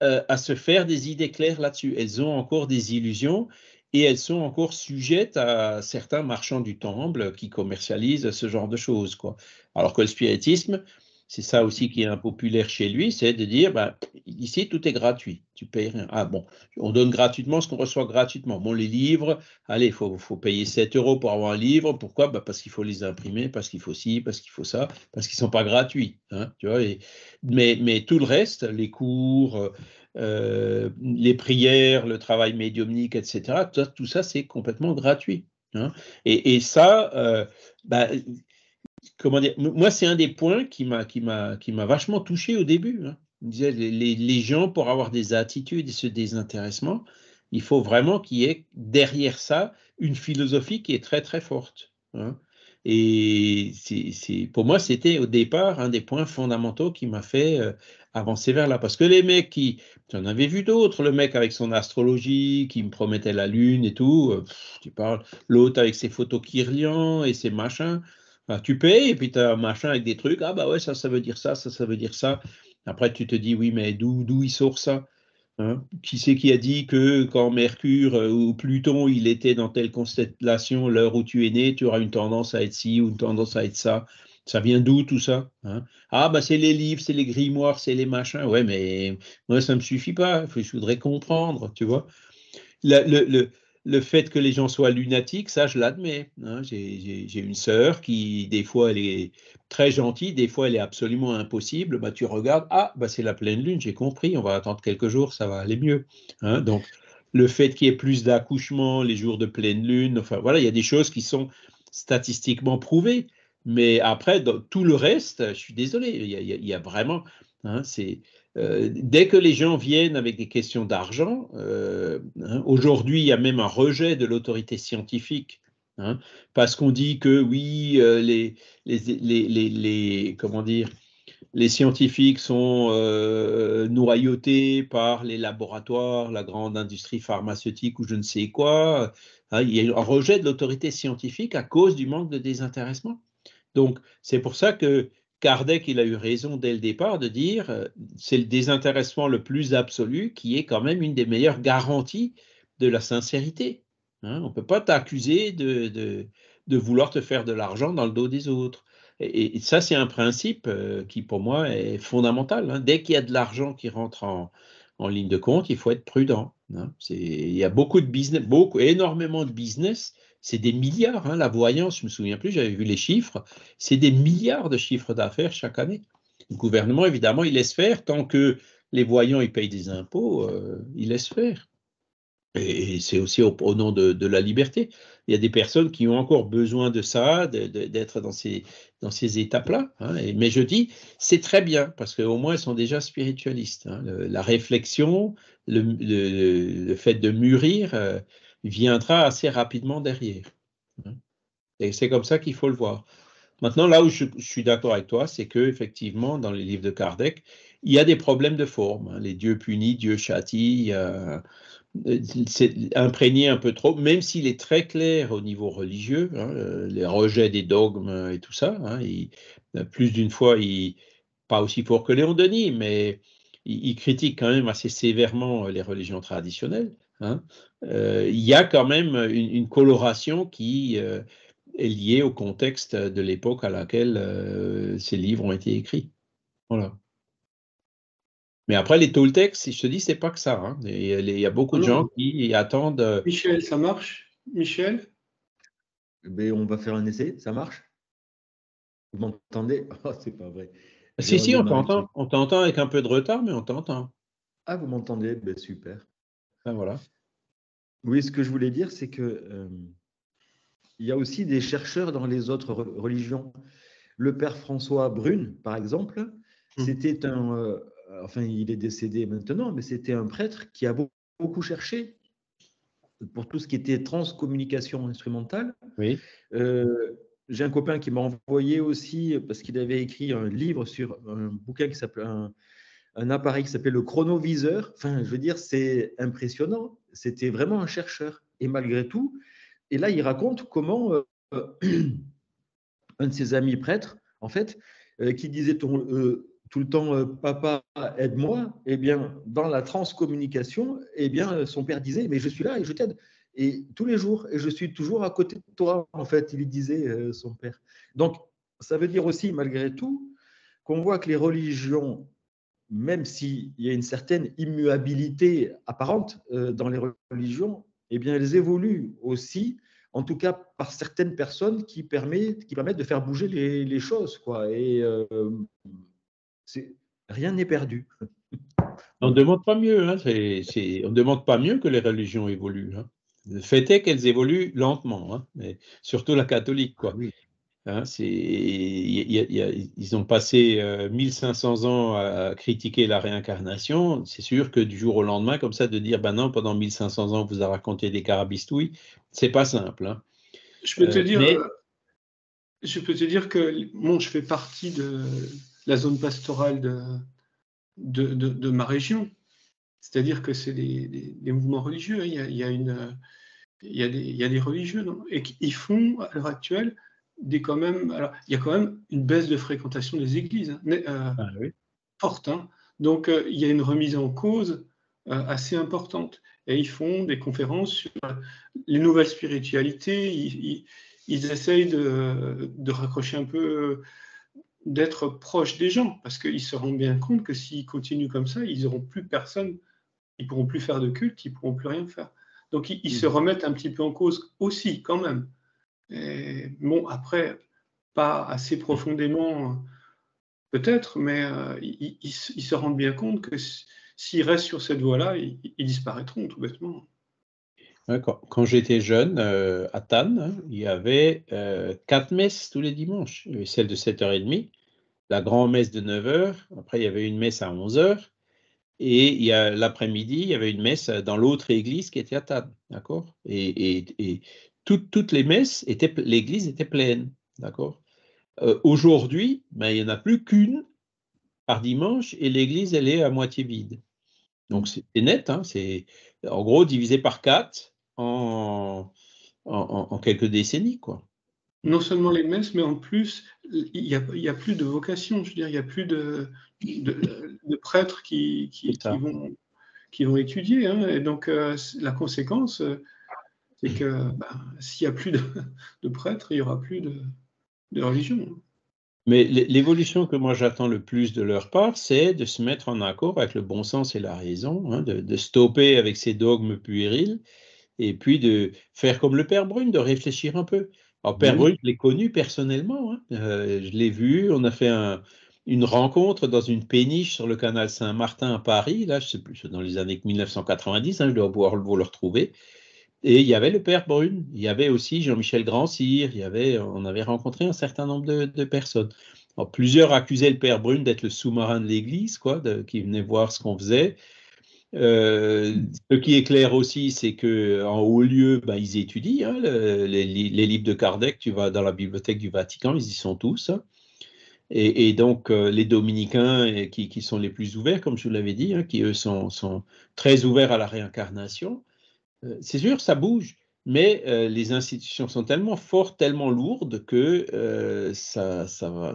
euh, à se faire des idées claires là-dessus. Elles ont encore des illusions et elles sont encore sujettes à certains marchands du temple qui commercialisent ce genre de choses, quoi. Alors que le spiritisme, c'est ça aussi qui est impopulaire chez lui, c'est de dire, bah, ici, tout est gratuit, tu payes rien. Ah bon, on donne gratuitement ce qu'on reçoit gratuitement. Bon, les livres, allez, il faut, faut, payer 7 euros pour avoir un livre. Pourquoi bah, Parce qu'il faut les imprimer, parce qu'il faut ci, parce qu'il faut ça, parce qu'ils ne sont pas gratuits. Hein, tu vois, et, mais, mais tout le reste, les cours, euh, euh, les prières, le travail médiumnique, etc., tout, tout ça, c'est complètement gratuit. Hein. Et, et, ça, euh, bah, moi, c'est un des points qui m'a, vachement touché au début. Hein. les, gens, pour avoir des attitudes et ce désintéressement, il faut vraiment qu'il y ait derrière ça une philosophie qui est très, très forte. Hein. Et pour moi, c'était au départ un des points fondamentaux qui m'a fait euh, avancer vers là. Parce que les mecs qui, j'en avais vu d'autres, le mec avec son astrologie qui me promettait la lune et tout, euh, tu parles, l'autre avec ses photos Kirlian et ses machins, ah, tu payes et puis tu as un machin avec des trucs. Ah bah ouais, ça, ça veut dire ça, ça, ça veut dire ça. Après, tu te dis, oui, mais d'où, d'où il sort ça hein? Qui c'est qui a dit que quand Mercure euh, ou Pluton, il était dans telle constellation, l'heure où tu es né, tu auras une tendance à être ci ou une tendance à être ça ça vient d'où tout ça hein? Ah, bah c'est les livres, c'est les grimoires, c'est les machins. Ouais, mais moi, ça ne me suffit pas. Je voudrais comprendre, tu vois. le, le fait que les gens soient lunatiques, ça, je l'admets. Hein. J'ai une sœur qui, des fois, elle est très gentille, des fois, elle est absolument impossible. Bah, tu regardes, ah, bah, c'est la pleine lune, j'ai compris, on va attendre quelques jours, ça va aller mieux. Hein. Donc, le fait qu'il y ait plus d'accouchements les jours de pleine lune, enfin, voilà, il y a des choses qui sont statistiquement prouvées. Mais après, tout le reste, je suis désolé, il y a, vraiment, hein, c'est euh, dès que les gens viennent avec des questions d'argent, euh, hein, aujourd'hui il y a même un rejet de l'autorité scientifique. Hein, parce qu'on dit que oui, euh, les, comment dire, les scientifiques sont noyautés par les laboratoires, la grande industrie pharmaceutique ou je ne sais quoi. Hein, il y a un rejet de l'autorité scientifique à cause du manque de désintéressement. Donc c'est pour ça que Kardec, il a eu raison dès le départ de dire euh, c'est le désintéressement le plus absolu qui est quand même une des meilleures garanties de la sincérité. Hein. on ne peut pas t'accuser de, vouloir te faire de l'argent dans le dos des autres. Et, ça, c'est un principe euh, qui, pour moi, est fondamental. Hein. Dès qu'il y a de l'argent qui rentre en, ligne de compte, il faut être prudent. Hein. Il y a beaucoup de business, beaucoup, énormément de business c'est des milliards. Hein, la voyance, je me souviens plus, j'avais vu les chiffres, c'est des milliards de chiffres d'affaires chaque année. Le gouvernement, évidemment, il laisse faire tant que les voyants ils payent des impôts, euh, ils laissent faire. Et c'est aussi au, nom de, la liberté. Il y a des personnes qui ont encore besoin de ça, d'être dans ces, dans ces étapes-là. Hein. Mais je dis, c'est très bien, parce qu'au moins, ils sont déjà spiritualistes. Hein. la réflexion, le, fait de mûrir, euh, viendra assez rapidement derrière. Hein. Et c'est comme ça qu'il faut le voir. Maintenant, là où je, suis d'accord avec toi, c'est que effectivement, dans les livres de Kardec, il y a des problèmes de forme. Hein. Les dieux punis, dieux châtie, euh, c'est imprégné un peu trop, même s'il est très clair au niveau religieux, hein, euh, les rejets des dogmes et tout ça. Euh, plus d'une fois, il, pas aussi fort que Léon Denis, mais il, critique quand même assez sévèrement les religions traditionnelles. Euh, il y a quand même une, coloration qui euh, est liée au contexte de l'époque à laquelle euh, ces livres ont été écrits. Voilà. Mais après, les Toltecs, si je te dis, c'est pas que ça. Hein. Il y a beaucoup de gens qui attendent. Michel, ça marche Michel Mais On va faire un essai, ça marche Vous m'entendez oh, C'est pas vrai. Si, si, on t'entend. On t'entend avec un peu de retard, mais on t'entend. Ah, vous m'entendez ben, Super. Ben, voilà. Oui, ce que je voulais dire, c'est que euh, il y a aussi des chercheurs dans les autres religions. Le père François Brune, par exemple, mmh. c'était un, euh, enfin, il est décédé maintenant, mais c'était un prêtre qui a beaucoup cherché pour tout ce qui était transcommunication instrumentale. Oui. Euh, j'ai un copain qui m'a envoyé aussi, parce qu'il avait écrit un livre sur un bouquin qui s'appelle un, un, appareil qui s'appelle le chronoviseur. Enfin, je veux dire, c'est impressionnant c'était vraiment un chercheur. Et malgré tout, et là, il raconte comment euh, un de ses amis prêtres, en fait, euh, qui disait tout, euh, tout le temps Papa, aide-moi, eh bien, dans la transcommunication, eh bien, son père disait Mais je suis là et je t'aide. Et tous les jours, et je suis toujours à côté de toi, en fait, il disait son père. Donc, ça veut dire aussi, malgré tout, qu'on voit que les religions même s'il y a une certaine immuabilité apparente euh, dans les religions, eh bien, elles évoluent aussi, en tout cas par certaines personnes qui permettent, de faire bouger les, choses. Et euh, rien n'est perdu. On ne demande pas mieux. Hein, demande pas mieux que les religions évoluent. Hein. Le fait est qu'elles évoluent lentement, hein, surtout la catholique. Quoi ils ont passé 1500 euh, ans à, critiquer la réincarnation. C'est sûr que du jour au lendemain, comme ça, de dire, ben non, pendant 1500 ans, vous a raconté des carabistouilles, c'est pas simple. Hein. Je, peux te euh, dire, euh, je peux te dire que bon, je fais partie de la zone pastorale de, ma région. C'est-à-dire que c'est des, mouvements religieux. Il y, a, des, religieux et qui font, à l'heure actuelle, même, il y a quand même une baisse de fréquentation des églises hein, euh, ah forte. Hein. Donc, euh, il y a une remise en cause euh, assez importante. Et ils font des conférences sur les nouvelles spiritualités. Ils, essayent de, raccrocher un peu, d'être proche des gens, parce qu'ils se rendent bien compte que s'ils continuent comme ça, ils n'auront plus personne, ils ne pourront plus faire de culte, ils ne pourront plus rien faire. Donc, ils, se mmh. remettent un petit peu en cause aussi, quand même bon, après, pas assez profondément peut-être, mais euh, ils, se rendent bien compte que s'ils restent sur cette voie-là, ils, disparaîtront tout bêtement. Quand, j'étais jeune, euh, à Tannes, hein, il y avait euh, quatre messes tous les dimanches. Il y avait celle de 7h30, la grande messe de 9h, après il y avait une messe à 11h, et l'après-midi, il y avait une messe dans l'autre église qui était à Tannes. D'accord et, et, toutes les messes, étaient, l'église était pleine. D'accord euh, Aujourd'hui, ben, il n'y en a plus qu'une par dimanche et l'église, elle est à moitié vide. Donc c'est net, hein, c'est en gros divisé par quatre en, quelques décennies. Quoi. Non seulement les messes, mais en plus, il n'y a, plus de vocation, je veux dire, il n'y a plus de, prêtres qui, vont, étudier. Hein, et donc euh, la conséquence, euh, c'est que bah, s'il n'y a plus de, prêtres, il n'y aura plus de, religion. Mais l'évolution que moi j'attends le plus de leur part, c'est de se mettre en accord avec le bon sens et la raison, hein, de, stopper avec ces dogmes puérils, et puis de faire comme le père Brune, de réfléchir un peu. Alors, père Brune, je l'ai connu personnellement, hein. euh, je l'ai vu, on a fait une rencontre dans une péniche sur le canal Saint-Martin à Paris, là, je sais plus, dans les années 1990, hein, je dois pouvoir vous le retrouver. Et il y avait le père Brune, il y avait aussi Jean-Michel grand il y avait, on avait rencontré un certain nombre de, personnes. plusieurs accusaient le père Brune d'être le sous-marin de l'Église, quoi, qui venait voir ce qu'on faisait. Euh, ce qui est clair aussi, c'est que en haut lieu, ben, ils étudient hein, les, livres de Kardec. Tu vas dans la bibliothèque du Vatican, ils y sont tous. Hein. Et, donc, euh, les dominicains qui, sont les plus ouverts, comme je vous l'avais dit, hein, qui eux sont, sont, très ouverts à la réincarnation, euh, c'est sûr, ça bouge, mais euh, les institutions sont tellement fortes, tellement lourdes que euh, ça, va.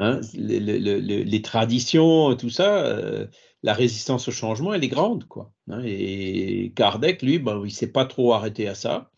Hein, les, traditions, tout ça, la résistance au changement, elle est grande. Quoi, hein, et Kardec, lui, ben, il ne s'est pas trop arrêté à ça.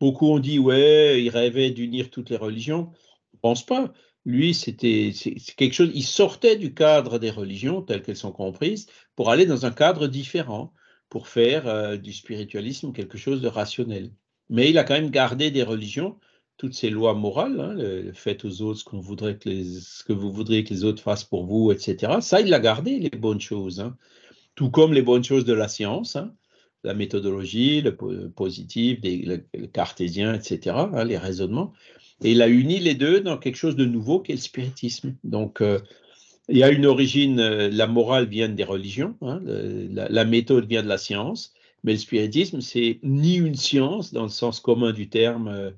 Beaucoup ont dit, ouais, il rêvait d'unir toutes les religions. On ne pense pas. Lui, c'était quelque chose, il sortait du cadre des religions telles qu'elles sont comprises pour aller dans un cadre différent pour faire euh, du spiritualisme quelque chose de rationnel. Mais il a quand même gardé des religions, toutes ces lois morales, hein, le, fait aux autres ce, qu'on voudrait que les, ce que vous voudriez que les autres fassent pour vous, etc. Ça, il l'a gardé, les bonnes choses. Hein. Tout comme les bonnes choses de la science, hein. la méthodologie, le, positif, des, le, cartésien, etc., hein, les raisonnements. Et il a uni les deux dans quelque chose de nouveau qui est le spiritisme. Donc, euh, il y a une origine, euh, la morale vient des religions, hein, la, méthode vient de la science, mais le spiritisme, c'est ni une science dans le sens commun du terme, euh,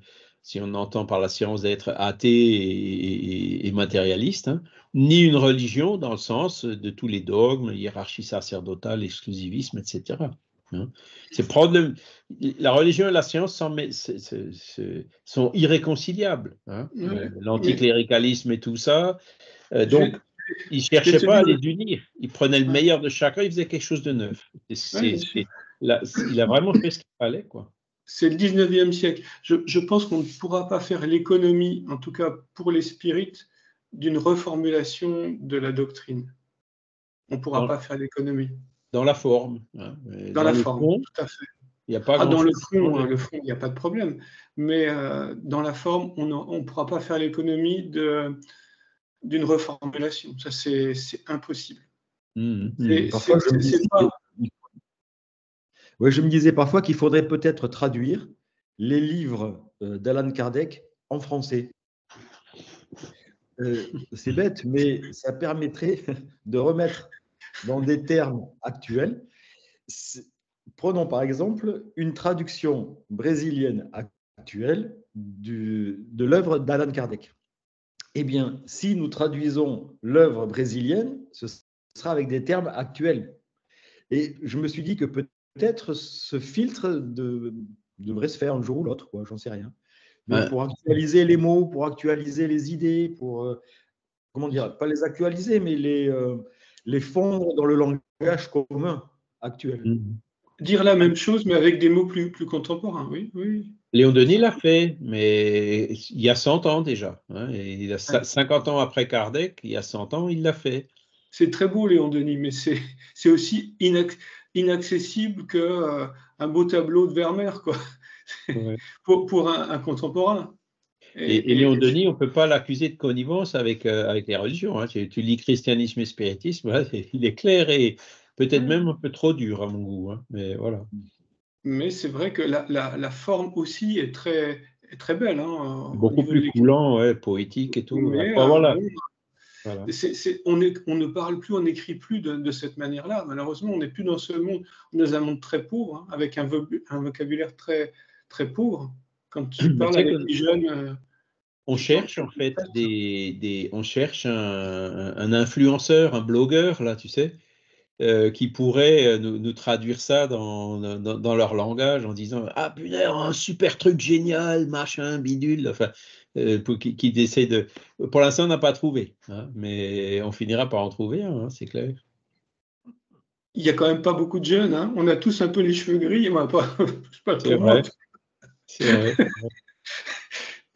si on entend par la science d'être athée et, matérialiste, hein, ni une religion dans le sens de tous les dogmes, hiérarchie sacerdotale, exclusivisme, etc. Hein. C'est prendre la religion et la science sont, sont irréconciliables. Euh, l'anticléricalisme et tout ça. donc, il cherchait pas à les unir. Il prenait le meilleur de chacun, il faisait quelque chose de neuf. il a vraiment fait ce qu'il fallait, C'est le 19e siècle. Je, pense qu'on ne pourra pas faire l'économie, en tout cas pour les spirites, d'une reformulation de la doctrine. On ne pourra pas faire l'économie. Dans la forme. Hein, dans, la forme, tout à fait. a pas ah, dans hein, le fond, il n'y a pas de problème. Mais euh, dans la forme, on ne pourra pas faire l'économie de d'une reformulation. Ça, c'est impossible. je me, disais, parfois qu'il faudrait peut-être traduire les livres euh, d'Alan Kardec en français. Euh, c'est bête, mais ça permettrait de remettre dans des termes actuels. Prenons par exemple une traduction brésilienne actuelle de l'œuvre d'Alan Kardec. Eh bien, si nous traduisons l'œuvre brésilienne, ce sera avec des termes actuels. Et je me suis dit que peut-être ce filtre devrait se faire un jour ou l'autre, j'en sais rien. Mais Pour actualiser les mots, pour actualiser les idées, pour, euh, comment dire, pas les actualiser, mais les, euh, les fondre dans le langage commun actuel. Mm-hmm. Dire la même chose, mais avec des mots plus, plus contemporains, oui, oui. Léon Denis l'a fait, mais il y a 100 ans déjà. Hein, a 50 ans après Kardec, il y a 100 ans, il l'a fait. C'est très beau, Léon Denis, mais c'est aussi inaccessible qu'un euh, beau tableau de Vermeer, quoi, pour, un, contemporain. Et, Léon Denis, on ne peut pas l'accuser de connivence avec, euh, avec les religions. Hein. Tu, lis christianisme et spiritisme, il est clair et, Peut-être mhm. même un peu trop dur à mon goût, hein, mais voilà. Mais c'est vrai que la, forme aussi est très, très belle. Hein, Beaucoup plus coulant, poétique et tout. on, on, ne parle plus, on n'écrit plus de, cette manière-là. Malheureusement, on n'est plus dans ce monde. dans un monde très pauvre, hein, avec un, un, vocabulaire très, très pauvre. Quand tu parles avec des jeunes. Euh, on cherche en fait des, on cherche un, influenceur, un blogueur là, tu sais, euh, qui pourraient euh, nous, traduire ça dans, leur langage en disant Ah putain, un super truc génial, machin, bidule. Enfin, euh, qui, qui de. Pour l'instant, on n'a pas trouvé, hein, mais on finira par en trouver, hein, c'est clair. Il n'y a quand même pas beaucoup de jeunes. Hein. On a tous un peu les cheveux gris. Moi, pas, pas trop. C'est vrai.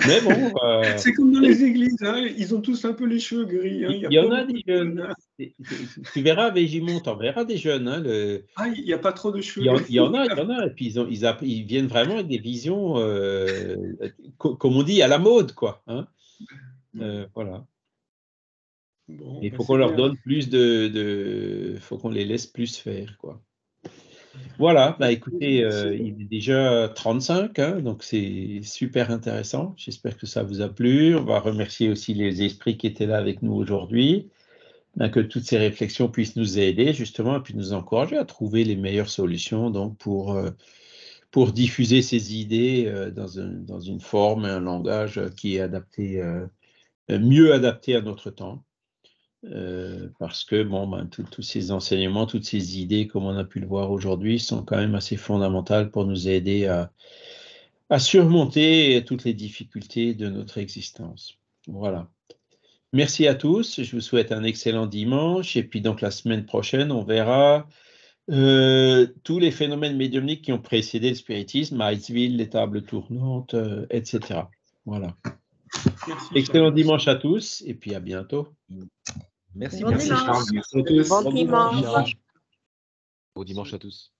Euh, c'est comme dans les églises, hein. ils ont tous un peu les cheveux gris. Hein. il y, en a des jeunes. tu verras Végimon, tu en verras des jeunes. Hein, ah, il n'y a pas trop de cheveux. Il y, en a, il y en a. ils, viennent vraiment avec des visions, euh, comme on dit, à la mode, quoi. Euh, voilà. il bah, faut qu'on leur donne plus de, il faut qu'on les laisse plus faire, quoi. Voilà, bah, écoutez, euh, il est déjà 35, hein, donc c'est super intéressant. J'espère que ça vous a plu. On va remercier aussi les esprits qui étaient là avec nous aujourd'hui. Ben, que toutes ces réflexions puissent nous aider justement et puis nous encourager à trouver les meilleures solutions donc pour, euh, pour diffuser ces idées euh, dans, dans, une forme, et un langage qui est adapté, mieux adapté à notre temps. Euh, parce que bon, ben, tous ces enseignements, toutes ces idées, comme on a pu le voir aujourd'hui, sont quand même assez fondamentales pour nous aider à, à surmonter toutes les difficultés de notre existence. Voilà. Merci à tous. Je vous souhaite un excellent dimanche. Et puis, donc, la semaine prochaine, on verra euh, tous les phénomènes médiumniques qui ont précédé le spiritisme, Heightsville, les tables tournantes, euh, etc. Voilà. Excellent dimanche à tous et puis à bientôt. Merci, bon merci Bon dimanche à tous.